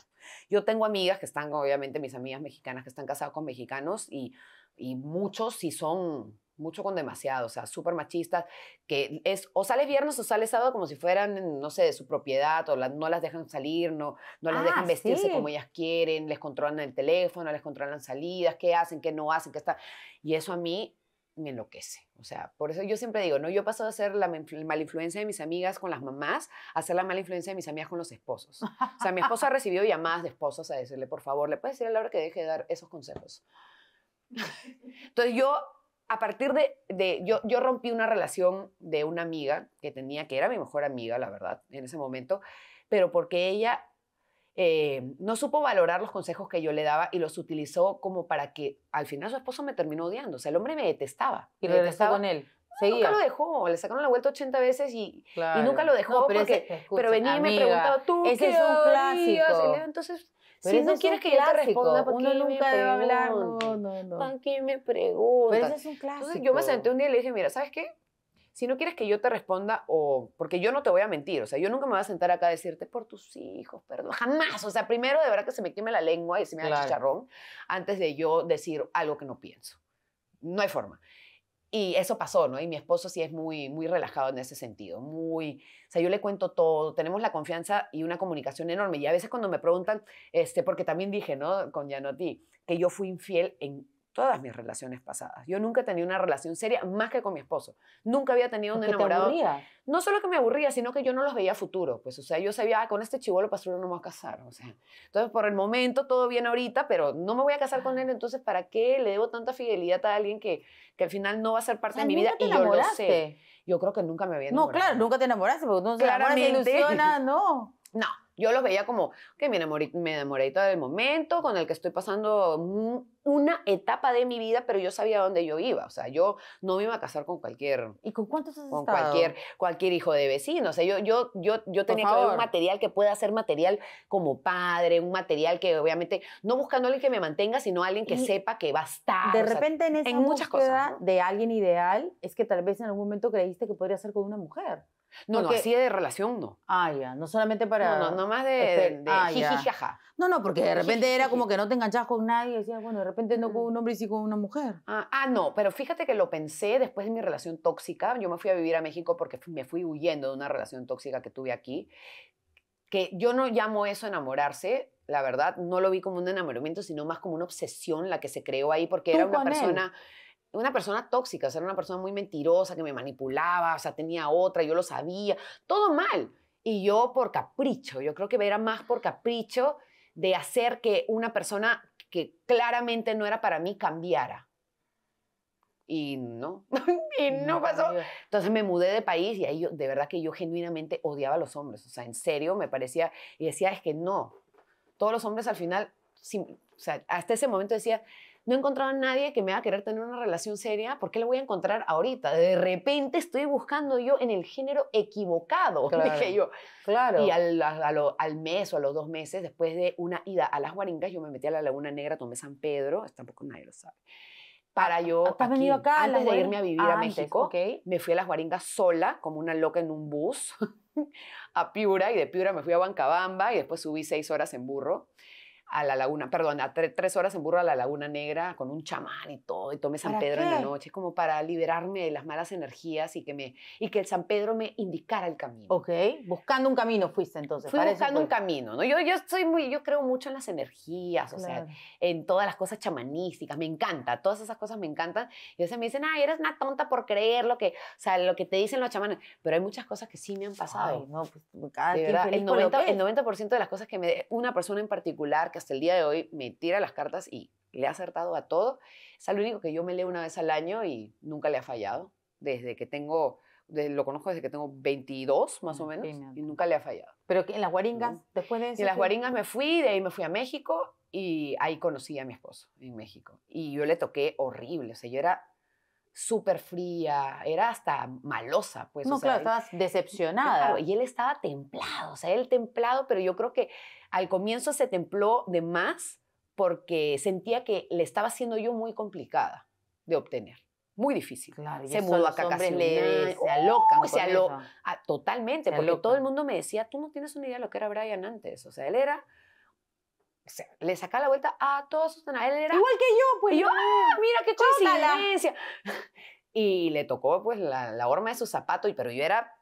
Yo tengo amigas que están, obviamente, mis amigas mexicanas que están casadas con mexicanos y, y muchos sí son mucho con demasiado, o sea, súper machistas, que es o sales viernes o sales sábado como si fueran, no sé, de su propiedad, o no las dejan salir, no, no las dejan ah, vestirse como ellas quieren, les controlan el teléfono, les controlan salidas, qué hacen, qué no hacen, qué está. Y eso a mí me enloquece. O sea, por eso yo siempre digo, ¿no? Yo he pasado de ser la mala influencia de mis amigas con las mamás a ser la mala influencia de mis amigas con los esposos. O sea, mi esposa ha recibido llamadas de esposos a decirle, por favor, ¿le puedes decir a Laura que deje de dar esos consejos? Entonces yo, a partir de, de yo, yo rompí una relación de una amiga que tenía, que era mi mejor amiga, la verdad, en ese momento, pero porque ella eh, no supo valorar los consejos que yo le daba y los utilizó como para que al final su esposo me terminó odiando. O sea, el hombre me detestaba. ¿Y regresó con él? Seguía. Nunca lo dejó, le sacaron la vuelta 80 veces y, y nunca lo dejó pero, pero venía y me preguntaba, ¿tú qué es un clásico. Entonces, pero si no quieres que yo te responda, porque uno nunca debe hablar. No, no, no. ¿Para qué me pregunta? Pero ese es un clásico. Entonces yo me senté un día y le dije, mira, ¿sabes qué? si no quieres que yo te responda o porque yo no te voy a mentir, o sea, yo nunca me voy a sentar acá a decirte por tus hijos, perdón, jamás, o sea, primero de verdad que se me queme la lengua y se me haga chicharrón antes de yo decir algo que no pienso. No hay forma. Y eso pasó, ¿no? Y mi esposo sí es muy, muy relajado en ese sentido, muy, o sea, yo le cuento todo, tenemos la confianza y una comunicación enorme. Y a veces cuando me preguntan, este, porque también dije, ¿no? Con Yanoti, que yo fui infiel en todas mis relaciones pasadas. Yo nunca tenía una relación seria más que con mi esposo. Nunca había tenido un enamorado. no solo que me aburría, sino que yo no los veía futuro. Pues, o sea, yo sabía, ah, con este chivolo pastor no me voy a casar. O sea, entonces por el momento todo bien ahorita, pero no me voy a casar con él. Ah. Entonces, ¿para qué le debo tanta fidelidad a alguien que, que al final no va a ser parte de mi vida? y yo lo Yo creo que nunca me había enamorado. No, claro, nunca te enamoraste, porque no se ilusiona, ah, no. No, yo los veía como que me enamoré, todo el momento con el que estoy pasando una etapa de mi vida, pero yo sabía dónde yo iba. O sea, yo no me iba a casar con cualquier. ¿Y con cuántos Con cualquier, cualquier hijo de vecino. O sea, yo, yo, yo, yo tenía que ver un material que pueda ser material como padre, un material que obviamente, no buscando a alguien que me mantenga, sino a alguien que sepa que va a estar. De repente en esa muchas cosas, de alguien ideal, es que tal vez en algún momento creíste que podría ser con una mujer. No, no, así de relación no. Ah, ya, no solamente para... No, no, más de, este, de, ah, No, no, porque de repente era como que no te enganchabas con nadie, decías, bueno, de repente no con un hombre y sí con una mujer. Ah, ah, no, pero fíjate que lo pensé después de mi relación tóxica, yo me fui a vivir a México porque me fui huyendo de una relación tóxica que tuve aquí, que yo no llamo eso enamorarse, la verdad, no lo vi como un enamoramiento, sino más como una obsesión la que se creó ahí, porque era una persona una persona tóxica, o sea, era una persona muy mentirosa que me manipulaba, o sea, tenía otra, yo lo sabía, todo mal. Y yo por capricho, yo creo que era más por capricho de hacer que una persona que claramente no era para mí cambiara. Y no, y no, pasó. Entonces me mudé de país y ahí de verdad que yo genuinamente odiaba a los hombres. O sea, en serio, me parecía, y decía, es que no, todos los hombres al final, o sea, hasta ese momento decía, no he encontrado a nadie que me va a querer tener una relación seria, ¿por qué la voy a encontrar ahorita? De repente estoy buscando yo en el género equivocado, claro, dije yo. Y al, mes o a los dos meses, después de una ida a las Guaringas, yo me metí a la Laguna Negra, tomé San Pedro, tampoco nadie lo sabe para yo. ¿Has venido acá? Antes de irme a vivir a ah, México, me fui a las Guaringas sola, como una loca en un bus, a Piura, y de Piura me fui a Bancabamba, y después subí seis horas en burro a la laguna, perdón, a tres horas en burro a la laguna negra con un chamán y todo, y tomé San Pedro en la noche, como para liberarme de las malas energías y que, me, y que el San Pedro me indicara el camino. Ok, buscando un camino fuiste entonces. Fui buscando un camino, ¿no? Yo, yo, soy muy, yo creo mucho en las energías, o sea, en todas las cosas chamanísticas, me encanta, todas esas cosas me encantan. Y a veces me dicen, ay, eres una tonta por creer lo que, o sea, lo que te dicen los chamanes, pero hay muchas cosas que sí me han pasado. Ay, no, pues, cada de el 90%, el 90 de las cosas que me, una persona en particular, hasta el día de hoy me tira las cartas y le ha acertado a todo. Es algo único que yo me leo una vez al año y nunca le ha fallado. Desde que tengo, lo conozco desde que tengo 22 más o menos y nunca le ha fallado. Pero en las guaringas, después de eso. En las guaringas me fui, de ahí me fui a México y ahí conocí a mi esposo en México. Y yo le toqué horrible, o sea, yo era súper fría, era hasta malosa, pues. No, claro, estabas decepcionada. y él estaba templado, o sea, él templado, pero yo creo que al comienzo se templó de más porque sentía que le estaba siendo yo muy complicada de obtener. Muy difícil. se mudó a Caracas se oh, aloca se aloca. Ah, totalmente, porque todo el mundo me decía, tú no tienes una idea de lo que era Brian antes. O sea, él era sea, le sacaba la vuelta a todos sus Él era igual que yo, pues. Y yo, ah, mira qué coincidencia! Y le tocó, pues, la, la horma de su zapato, y, pero yo era.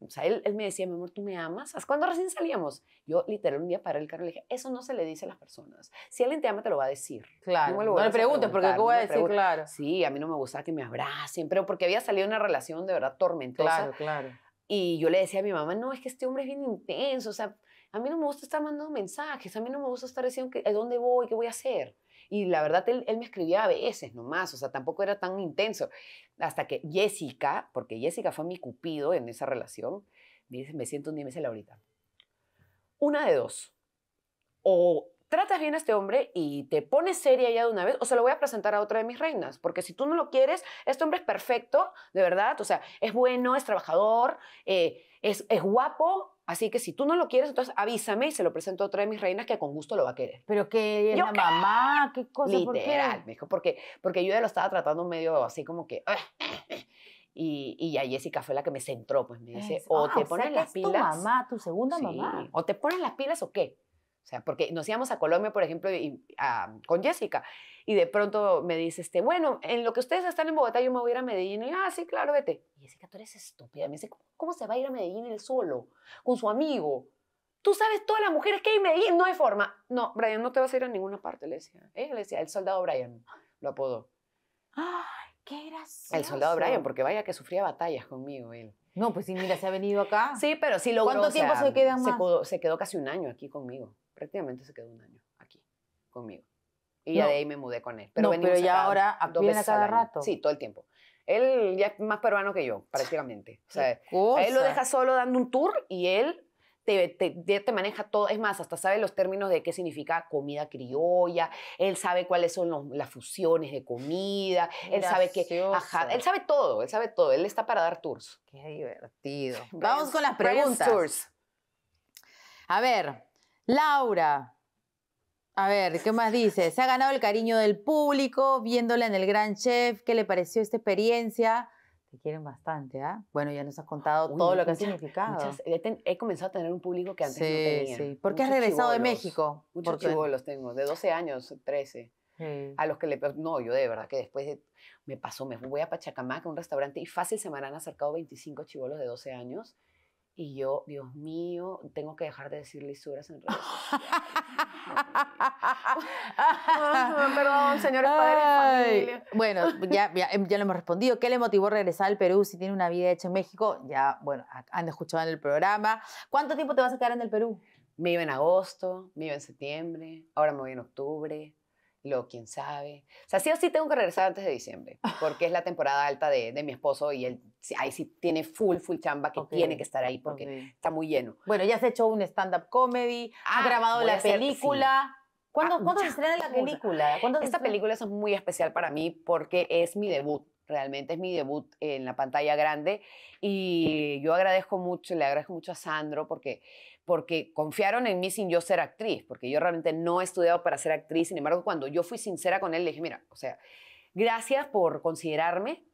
O sea, él, me decía, mi amor, ¿tú me amas? cuándo recién salíamos? Yo, literal, un día paré el carro y le dije, eso no se le dice a las personas. Si alguien te ama, te lo va a decir. Claro, no, le preguntes, porque ¿qué va a decir? Claro. Sí, a mí no me gustaba que me abracen, pero porque había salido una relación de verdad tormentosa. Claro, claro. Y yo le decía a mi mamá, no, es que este hombre es bien intenso, o sea, a mí no me gusta estar mandando mensajes, a mí no me gusta estar diciendo que, eh, dónde voy, qué voy a hacer. Y la verdad, él, me escribía a veces nomás, o sea, tampoco era tan intenso. Hasta que Jessica, porque Jessica fue mi cupido en esa relación, me, dice, me siento un día me dice ahorita, una de dos. O tratas bien a este hombre y te pones seria ya de una vez, o se lo voy a presentar a otra de mis reinas, porque si tú no lo quieres, este hombre es perfecto, de verdad, o sea, es bueno, es trabajador, eh, es, es guapo, Así que si tú no lo quieres, entonces avísame y se lo presento a otra de mis reinas que con gusto lo va a querer. Pero que la mamá, qué cosa. Literal, ¿por me dijo, porque, porque yo ya lo estaba tratando medio así como que... Y, y ya Jessica fue la que me centró, pues me dice, o ah, te ponen las pilas. Tu mamá, tu segunda mamá. O te ponen las pilas o qué. O sea, porque nos íbamos a Colombia, por ejemplo, ah, con Jessica, y de pronto me dice, este, bueno, en lo que ustedes están en Bogotá, yo me voy a ir a Medellín. Y ah, sí, claro, vete. Y que tú eres estúpida. Me dice, ¿cómo, se va a ir a Medellín él solo, con su amigo? Tú sabes todas las mujeres que hay en Medellín, no hay forma. No, Brian, no te vas a ir a ninguna parte, le decía. él ¿eh? le decía, el soldado Brian, lo apodó. ¡Ay, qué gracioso! El soldado Brian, porque vaya que sufría batallas conmigo él. No, pues sí, mira, se ha venido acá. Sí, pero sí lo ¿Cuánto tiempo se queda más? Se se quedó casi un año aquí conmigo. Prácticamente se quedó un año aquí conmigo. Y de ahí me mudé con él. Pero, no, pero ya ahora viene a cada rato. Sí, todo el tiempo. Él ya es más peruano que yo, prácticamente. O sea, él lo deja solo dando un tour y él te, te, te, maneja todo. Es más, hasta sabe los términos de qué significa comida criolla. Él sabe cuáles son las fusiones de comida. Él sabe que. Ajá, él sabe todo, él sabe todo. Él está para dar tours. Qué divertido. Vamos con las preguntas. A ver, Laura. A ver, ¿qué más dice? Se ha ganado el cariño del público viéndola en el Gran Chef. ¿Qué le pareció esta experiencia? Te quieren bastante, ¿ah? ¿eh? Bueno, ya nos has contado todo lo que ha significado. he, comenzado a tener un público que antes no tenía. Sí. ¿Por qué has regresado de México? Muchos chivolos tengo, de 12 años, 13. A los que le... No, yo de verdad que después me pasó, me voy a Pachacamac, un restaurante, y fácil se me han acercado 25 chivolos de 12 años y yo, Dios mío, tengo que dejar de decir lisuras en redes sociales. Perdón, señores padres Bueno, ya, em, ya, lo hemos respondido. ¿Qué le motivó regresar al Perú si tiene una vida hecha en México? Ya, bueno, han escuchado en el programa. ¿Cuánto tiempo te vas a quedar en el Perú? Me iba en agosto, me iba en septiembre, ahora me voy en octubre. Lo, quién sabe. O sea, sí o sí tengo que regresar antes de diciembre, ah. porque es la temporada alta de, mi esposo y él ahí sí tiene full, full chamba que tiene que estar ahí porque está muy lleno. Bueno, ya has hecho un stand-up comedy, has ah, grabado la película. cuando ¿Cuándo, ah, ¿cuándo se estrena la película? Esta película es muy especial para mí porque es mi debut. Realmente es mi debut en la pantalla grande y yo agradezco mucho, le agradezco mucho a Sandro porque porque confiaron en mí sin yo ser actriz, porque yo realmente no he estudiado para ser actriz. Sin embargo, cuando yo fui sincera con él, le dije, mira, o sea, gracias por considerarme,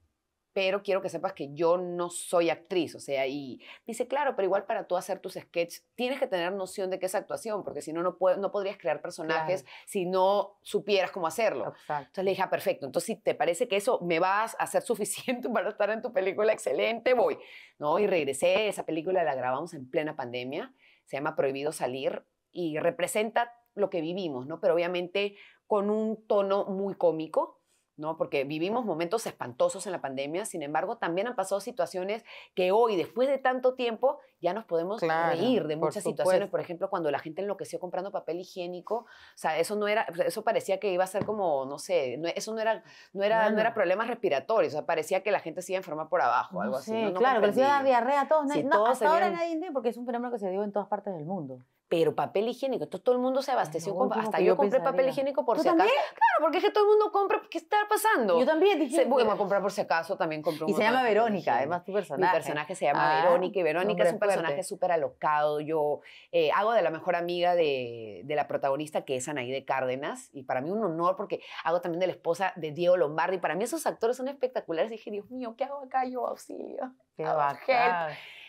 pero quiero que sepas que yo no soy actriz, o sea, y dice, claro, pero igual para tú hacer tus sketches tienes que tener noción de qué es actuación, porque si no, no, no podrías crear personajes si no supieras cómo hacerlo. Entonces le dije, ah, perfecto, entonces si te parece que eso me vas a hacer suficiente para estar en tu película, excelente, voy. ¿No? Y regresé, esa película la grabamos en plena pandemia, se llama Prohibido Salir y representa lo que vivimos, ¿no? Pero obviamente con un tono muy cómico, ¿no? Porque vivimos momentos espantosos en la pandemia, sin embargo, también han pasado situaciones que hoy, después de tanto tiempo, ya nos podemos reír de muchas situaciones. Por ejemplo, cuando la gente enloqueció comprando papel higiénico, o sea, eso no era, eso parecía que iba a ser como, no sé, eso no era, no era, no era problemas respiratorios, o sea, parecía que la gente se iba a enfermar por abajo, algo así. No, claro, pero se iba a diarrea a todos, No, hasta ahora nadie porque es un fenómeno que se dio en todas partes del mundo pero papel higiénico. Entonces todo el mundo se abasteció. Con, hasta yo, compré papel higiénico por si acaso. Claro, porque es que todo el mundo compra. ¿Qué está pasando? Yo también dije. voy a comprar por si acaso, también compré un Y se llama Verónica, además tu personaje. Mi personaje se llama ah, Verónica y Verónica es personaje súper alocado. Yo eh, hago de la mejor amiga de, la protagonista, que es Anaide Cárdenas, y para mí un honor porque hago también de la esposa de Diego Lombardi. Para mí esos actores son espectaculares. dije, Dios mío, ¿qué hago acá? Yo auxilio. Qué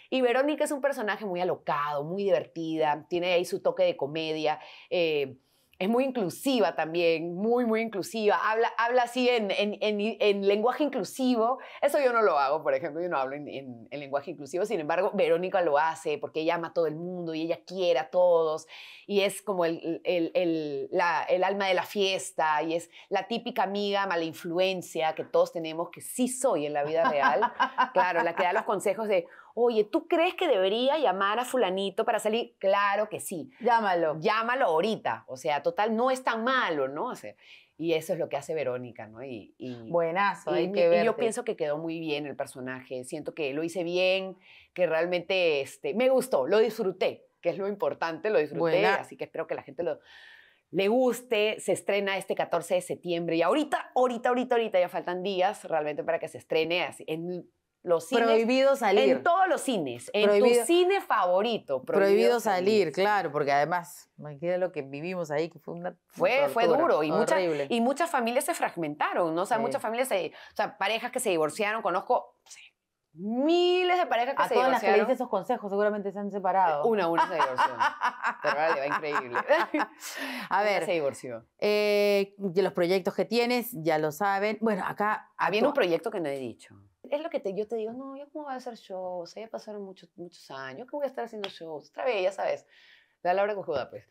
Y Verónica es un personaje muy alocado, muy divertida, tiene ahí su toque de comedia. Eh, es muy inclusiva también, muy, muy inclusiva. Habla, habla así en, en, en, lenguaje inclusivo. Eso yo no lo hago, por ejemplo, yo no hablo en, lenguaje inclusivo. Sin embargo, Verónica lo hace porque ella ama a todo el mundo y ella quiere a todos. Y es como el, el, la, el alma de la fiesta y es la típica amiga mala influencia que todos tenemos, que sí soy en la vida real. Claro, la que da los consejos de, oye, ¿tú crees que debería llamar a fulanito para salir? Claro que sí. Llámalo. Llámalo ahorita. O sea, total, no es tan malo, ¿no? O sea, y eso es lo que hace Verónica, ¿no? Y, y Buenazo, y, yo pienso que quedó muy bien el personaje. Siento que lo hice bien, que realmente este, me gustó, lo disfruté, que es lo importante, lo disfruté. Así que espero que la gente lo le guste. Se estrena este 14 de septiembre y ahorita, ahorita, ahorita, ahorita, ya faltan días realmente para que se estrene así, en los cines. Prohibido salir. En todos los cines. En tu cine favorito. Prohibido, salir, claro, porque además, imagínate lo que vivimos ahí, que fue una. Fue, duro. Y, muchas, y muchas familias se fragmentaron, ¿no? O sea, muchas familias, se, o sea, parejas que se divorciaron, conozco. miles de parejas que se divorciaron. A todas las que le esos consejos seguramente se han separado. Eh, una, una se divorció. Pero va increíble. a ver. se divorció. Eh, los proyectos que tienes, ya lo saben. Bueno, acá... Había un proyecto que no he dicho es lo que te, yo te digo, no, yo cómo voy a hacer shows, ya pasaron muchos, muchos años, ¿qué voy a estar haciendo shows, otra vez, ya sabes, la Laura Cojuda, pues.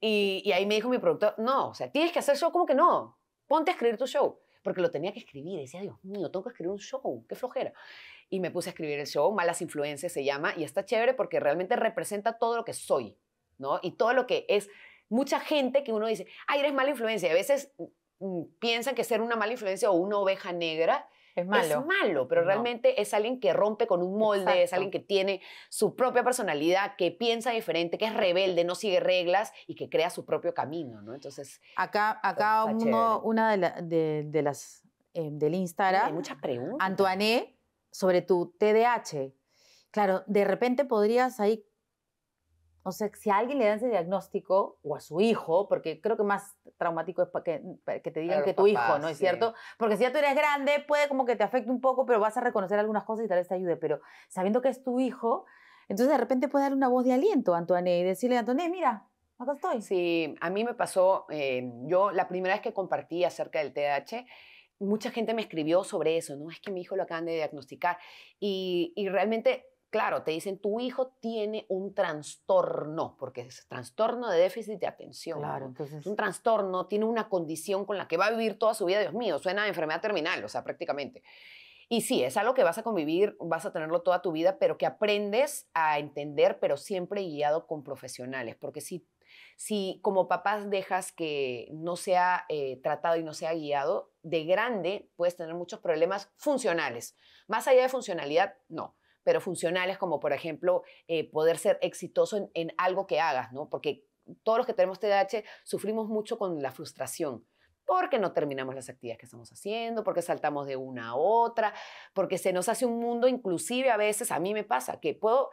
Y, ahí me dijo mi productor, no, o sea, tienes que hacer shows? ¿cómo que no? Ponte a escribir tu show porque lo tenía que escribir. Decía, Dios mío, tengo que escribir un show, qué flojera. Y me puse a escribir el show, Malas Influencias se llama, y está chévere porque realmente representa todo lo que soy, ¿no? Y todo lo que es mucha gente que uno dice, ay, eres mala influencia. Y a veces mm, mm, piensan que ser una mala influencia o una oveja negra es malo. Es malo, pero realmente es alguien que rompe con un molde, es alguien que tiene su propia personalidad, que piensa diferente, que es rebelde, no sigue reglas y que crea su propio camino, ¿no? Entonces. Acá, pues, acá una de, las. Em, del Instagram. Hay muchas preguntas. Antoine, sobre tu TDAH. Claro, de repente podrías ahí o sea, si a alguien le dan ese diagnóstico, o a su hijo, porque creo que más traumático es que, mm, que te digan que tu hijo, ¿no es cierto? Porque si ya tú eres grande, puede como que te afecte un poco, pero vas a reconocer algunas cosas y tal vez te ayude. Pero sabiendo que es tu hijo, entonces de repente puede dar una voz de aliento a Antoine y decirle, Antoine, mira, acá estoy. Sí, a mí me pasó, eh, yo la primera vez que compartí acerca del TH, mucha gente me escribió sobre eso, ¿no? Es que mi hijo lo acaban de diagnosticar. Y, y realmente Claro, te dicen, tu hijo tiene un trastorno, porque es trastorno de déficit de atención. Claro, entonces... un trastorno, tiene una condición con la que va a vivir toda su vida, Dios mío, suena a enfermedad terminal, o sea, prácticamente. Y sí, es algo que vas a convivir, vas a tenerlo toda tu vida, pero que aprendes a entender, pero siempre guiado con profesionales, porque si, si como papás dejas que no sea eh, tratado y no sea guiado, de grande puedes tener muchos problemas funcionales. Más allá de funcionalidad, no pero funcionales como por ejemplo eh, poder ser exitoso en, algo que hagas, ¿no? Porque todos los que tenemos TDAH sufrimos mucho con la frustración porque no terminamos las actividades que estamos haciendo, porque saltamos de una a otra, porque se nos hace un mundo, inclusive a veces, a mí me pasa, que puedo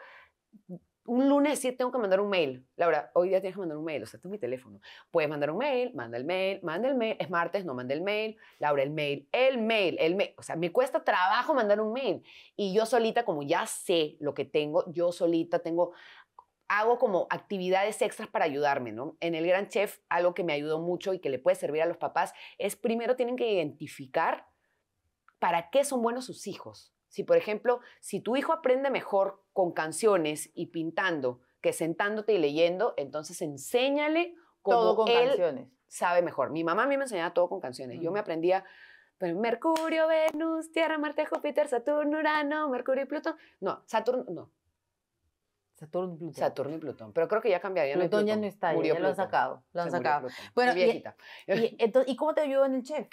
un lunes sí tengo que mandar un mail. Laura, hoy día tienes que mandar un mail, o sea, este mi teléfono. Puedes mandar un mail, manda el mail, manda el mail. Es martes, no manda el mail. Laura, el mail, el mail, el mail. O sea, me cuesta trabajo mandar un mail. Y yo solita, como ya sé lo que tengo, yo solita tengo, hago como actividades extras para ayudarme, ¿no? En el Gran Chef, algo que me ayudó mucho y que le puede servir a los papás es primero tienen que identificar para qué son buenos sus hijos. Si, por ejemplo, si tu hijo aprende mejor con canciones y pintando que sentándote y leyendo, entonces enséñale cómo todo con él canciones. sabe mejor. Mi mamá a mí me enseñaba todo con canciones. Yo me mm. aprendía pero Mercurio, Venus, Tierra, Marte, Júpiter, Saturno, Urano, Mercurio y Plutón. No, Saturno, no. Saturno y Plutón. Saturno y Plutón. Pero creo que ya cambiaría. Plutón, Plutón. ya no está, ya lo han sacado. Lo sacado. Bueno, y, y, y, cómo te ayudó en el chef?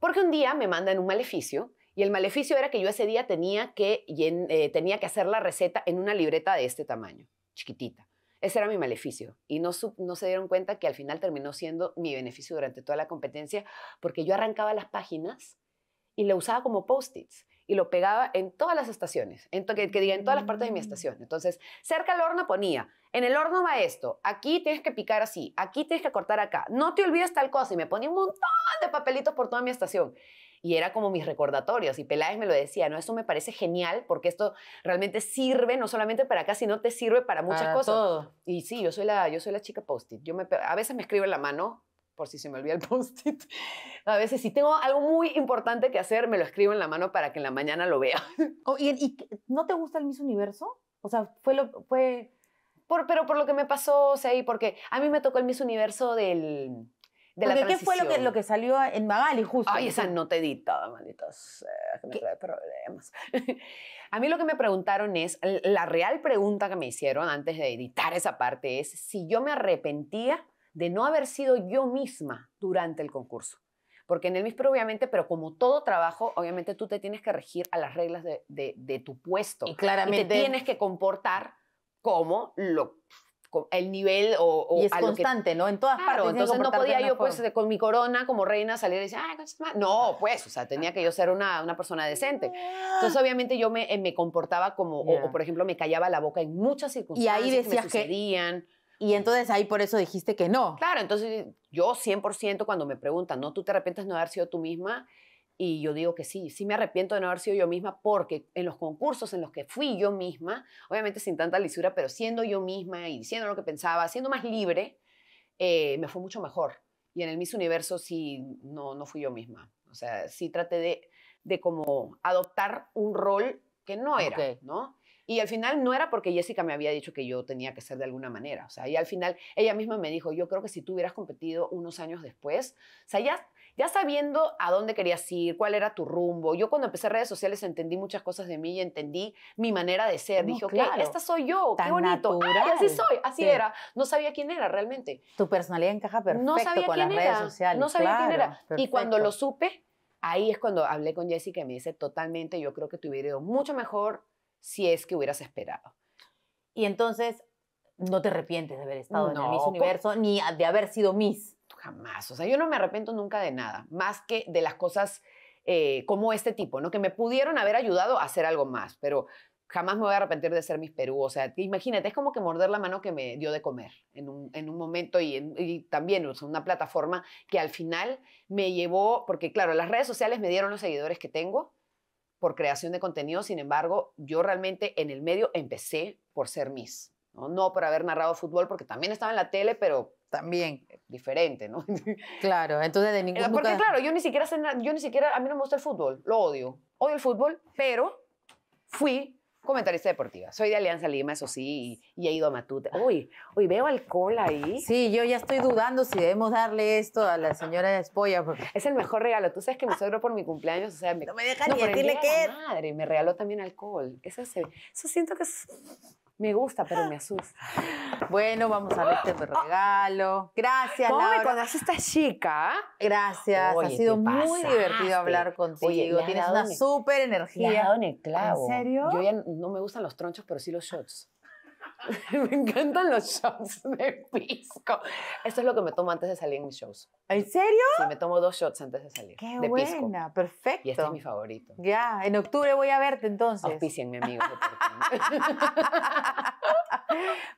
Porque un día me mandan un maleficio y el maleficio era que yo ese día tenía que, eh, tenía que hacer la receta en una libreta de este tamaño, chiquitita. Ese era mi maleficio. Y no, se dieron cuenta que al final terminó siendo mi beneficio durante toda la competencia, porque yo arrancaba las páginas y lo usaba como post-its y lo pegaba en todas las estaciones, que, que, diga en todas las partes de mi mm. estación. Entonces, cerca al horno ponía, en el horno va esto, aquí tienes que picar así, aquí tienes que cortar acá, no te olvides tal cosa, y me ponía un montón de papelitos por toda mi estación y era como mis recordatorios. Y Peláez me lo decía, ¿no? Eso me parece genial porque esto realmente sirve, no solamente para acá, sino te sirve para muchas cosas. Y sí, yo soy la, yo soy la chica post-it. Yo me, a veces me escribo en la mano, por si se me olvida el post-it. A veces si tengo algo muy importante que hacer, me lo escribo en la mano para que en la mañana lo vea. Oh, ¿y, no te gusta el Miss Universo? O sea, fue lo, fue... pero por lo que me pasó, o sea, y porque a mí me tocó el Miss Universo del ¿Qué fue lo que, salió en Magali justo? Ay, esa nota editada, malditos, eh, que a mí lo que me preguntaron es, la real pregunta que me hicieron antes de editar esa parte es si yo me arrepentía de no haber sido yo misma durante el concurso. Porque en el mismo obviamente, pero como todo trabajo, obviamente tú te tienes que regir a las reglas de, tu puesto. Y claramente. Y te tienes que comportar como lo el nivel o, y es constante, ¿no? En todas partes. Entonces no podía yo, pues, con mi corona como reina salir y decir, Ay, no, pues, o sea, tenía que yo ser una, persona decente. Entonces, obviamente, yo me, eh, comportaba como, o, por ejemplo, me callaba la boca en muchas circunstancias. Y ahí decías que. sucedían. Y entonces ahí por eso dijiste que no. Claro, entonces yo 100% cuando me preguntan, ¿no? ¿Tú te arrepientes no haber sido tú misma? Y yo digo que sí, sí me arrepiento de no haber sido yo misma porque en los concursos en los que fui yo misma, obviamente sin tanta lisura, pero siendo yo misma y diciendo lo que pensaba, siendo más libre, eh, me fue mucho mejor. Y en el Miss Universo sí, no, no fui yo misma. O sea, sí traté de, de como adoptar un rol que no era, ¿no? Y al final no era porque Jessica me había dicho que yo tenía que ser de alguna manera. O sea, y al final ella misma me dijo, yo creo que si tú hubieras competido unos años después, o sea, ya ya sabiendo a dónde querías ir, cuál era tu rumbo, yo cuando empecé redes sociales entendí muchas cosas de mí y entendí mi manera de ser. Dije, ok, esta soy yo, qué bonito. ¡Ah, así soy, así era. No sabía quién era realmente. Tu personalidad encaja perfecto no con las redes sociales. No sabía quién era. Y cuando lo supe, ahí es cuando hablé con Jessica y me dice, totalmente, yo creo que te hubiera ido mucho mejor si es que hubieras esperado. Y entonces, no te arrepientes de haber estado en el Miss Universo ni de haber sido Miss jamás. O sea, yo no me arrepiento nunca de nada, más que de las cosas eh, como este tipo, ¿no? Que me pudieron haber ayudado a hacer algo más, pero jamás me voy a arrepentir de ser Miss Perú. O sea, imagínate, es como que morder la mano que me dio de comer en un, momento y, también o una plataforma que al final me llevó, porque claro, las redes sociales me dieron los seguidores que tengo por creación de contenido, sin embargo, yo realmente en el medio empecé por ser Miss. no, no por haber narrado fútbol, porque también estaba en la tele, pero también eh, diferente, ¿no? Claro, entonces de ningún eh, Porque claro, yo ni siquiera sé yo ni siquiera a mí no me gusta el fútbol, lo odio. Odio el fútbol, pero fui comentarista deportiva. Soy de Alianza Lima, eso sí, y, he ido a Matute. Uy, uy, veo alcohol ahí. Sí, yo ya estoy dudando si debemos darle esto a la señora Espolla. Es el mejor regalo. Tú sabes que me suegro por mi cumpleaños, o sea, me, no me deja ni decirle qué. Madre, me regaló también alcohol. Eso, eso siento que es me gusta, pero me asusta. Bueno, vamos a ver este regalo. Gracias, ¿Cómo Laura. me conoces esta chica? Gracias, ha sido muy divertido hablar contigo. Tienes una súper energía. Me el ¿En serio? Yo ya no me gustan los tronchos, pero sí los shots. me encantan los shots de pisco. Eso es lo que me tomo antes de salir en mis shows. ¿En serio? Sí, me tomo dos shots antes de salir. Qué buena, perfecto. Y este es mi favorito. Ya, en octubre voy a verte entonces. mi amigo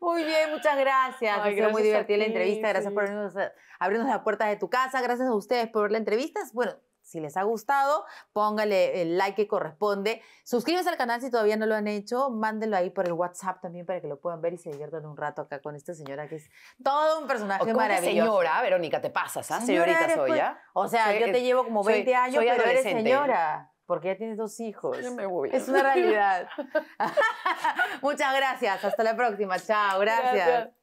muy bien, muchas gracias. Fue muy divertida la entrevista. Gracias por abrirnos, la las puertas de tu casa. Gracias a ustedes por la entrevista. Bueno, si les ha gustado, póngale el like que corresponde. Suscríbanse al canal si todavía no lo han hecho. Mándenlo ahí por el WhatsApp también para que lo puedan ver y se diviertan un rato acá con esta señora que es todo un personaje maravilloso. Señora, Verónica, te pasas, ¿ah? Señorita soy, ¿ya? Pues, ¿ah? O sea, yo te eh, llevo como 20 años, pero eres señora porque ya tienes dos hijos. Es una realidad. Muchas gracias. Hasta la próxima. Chao. gracias.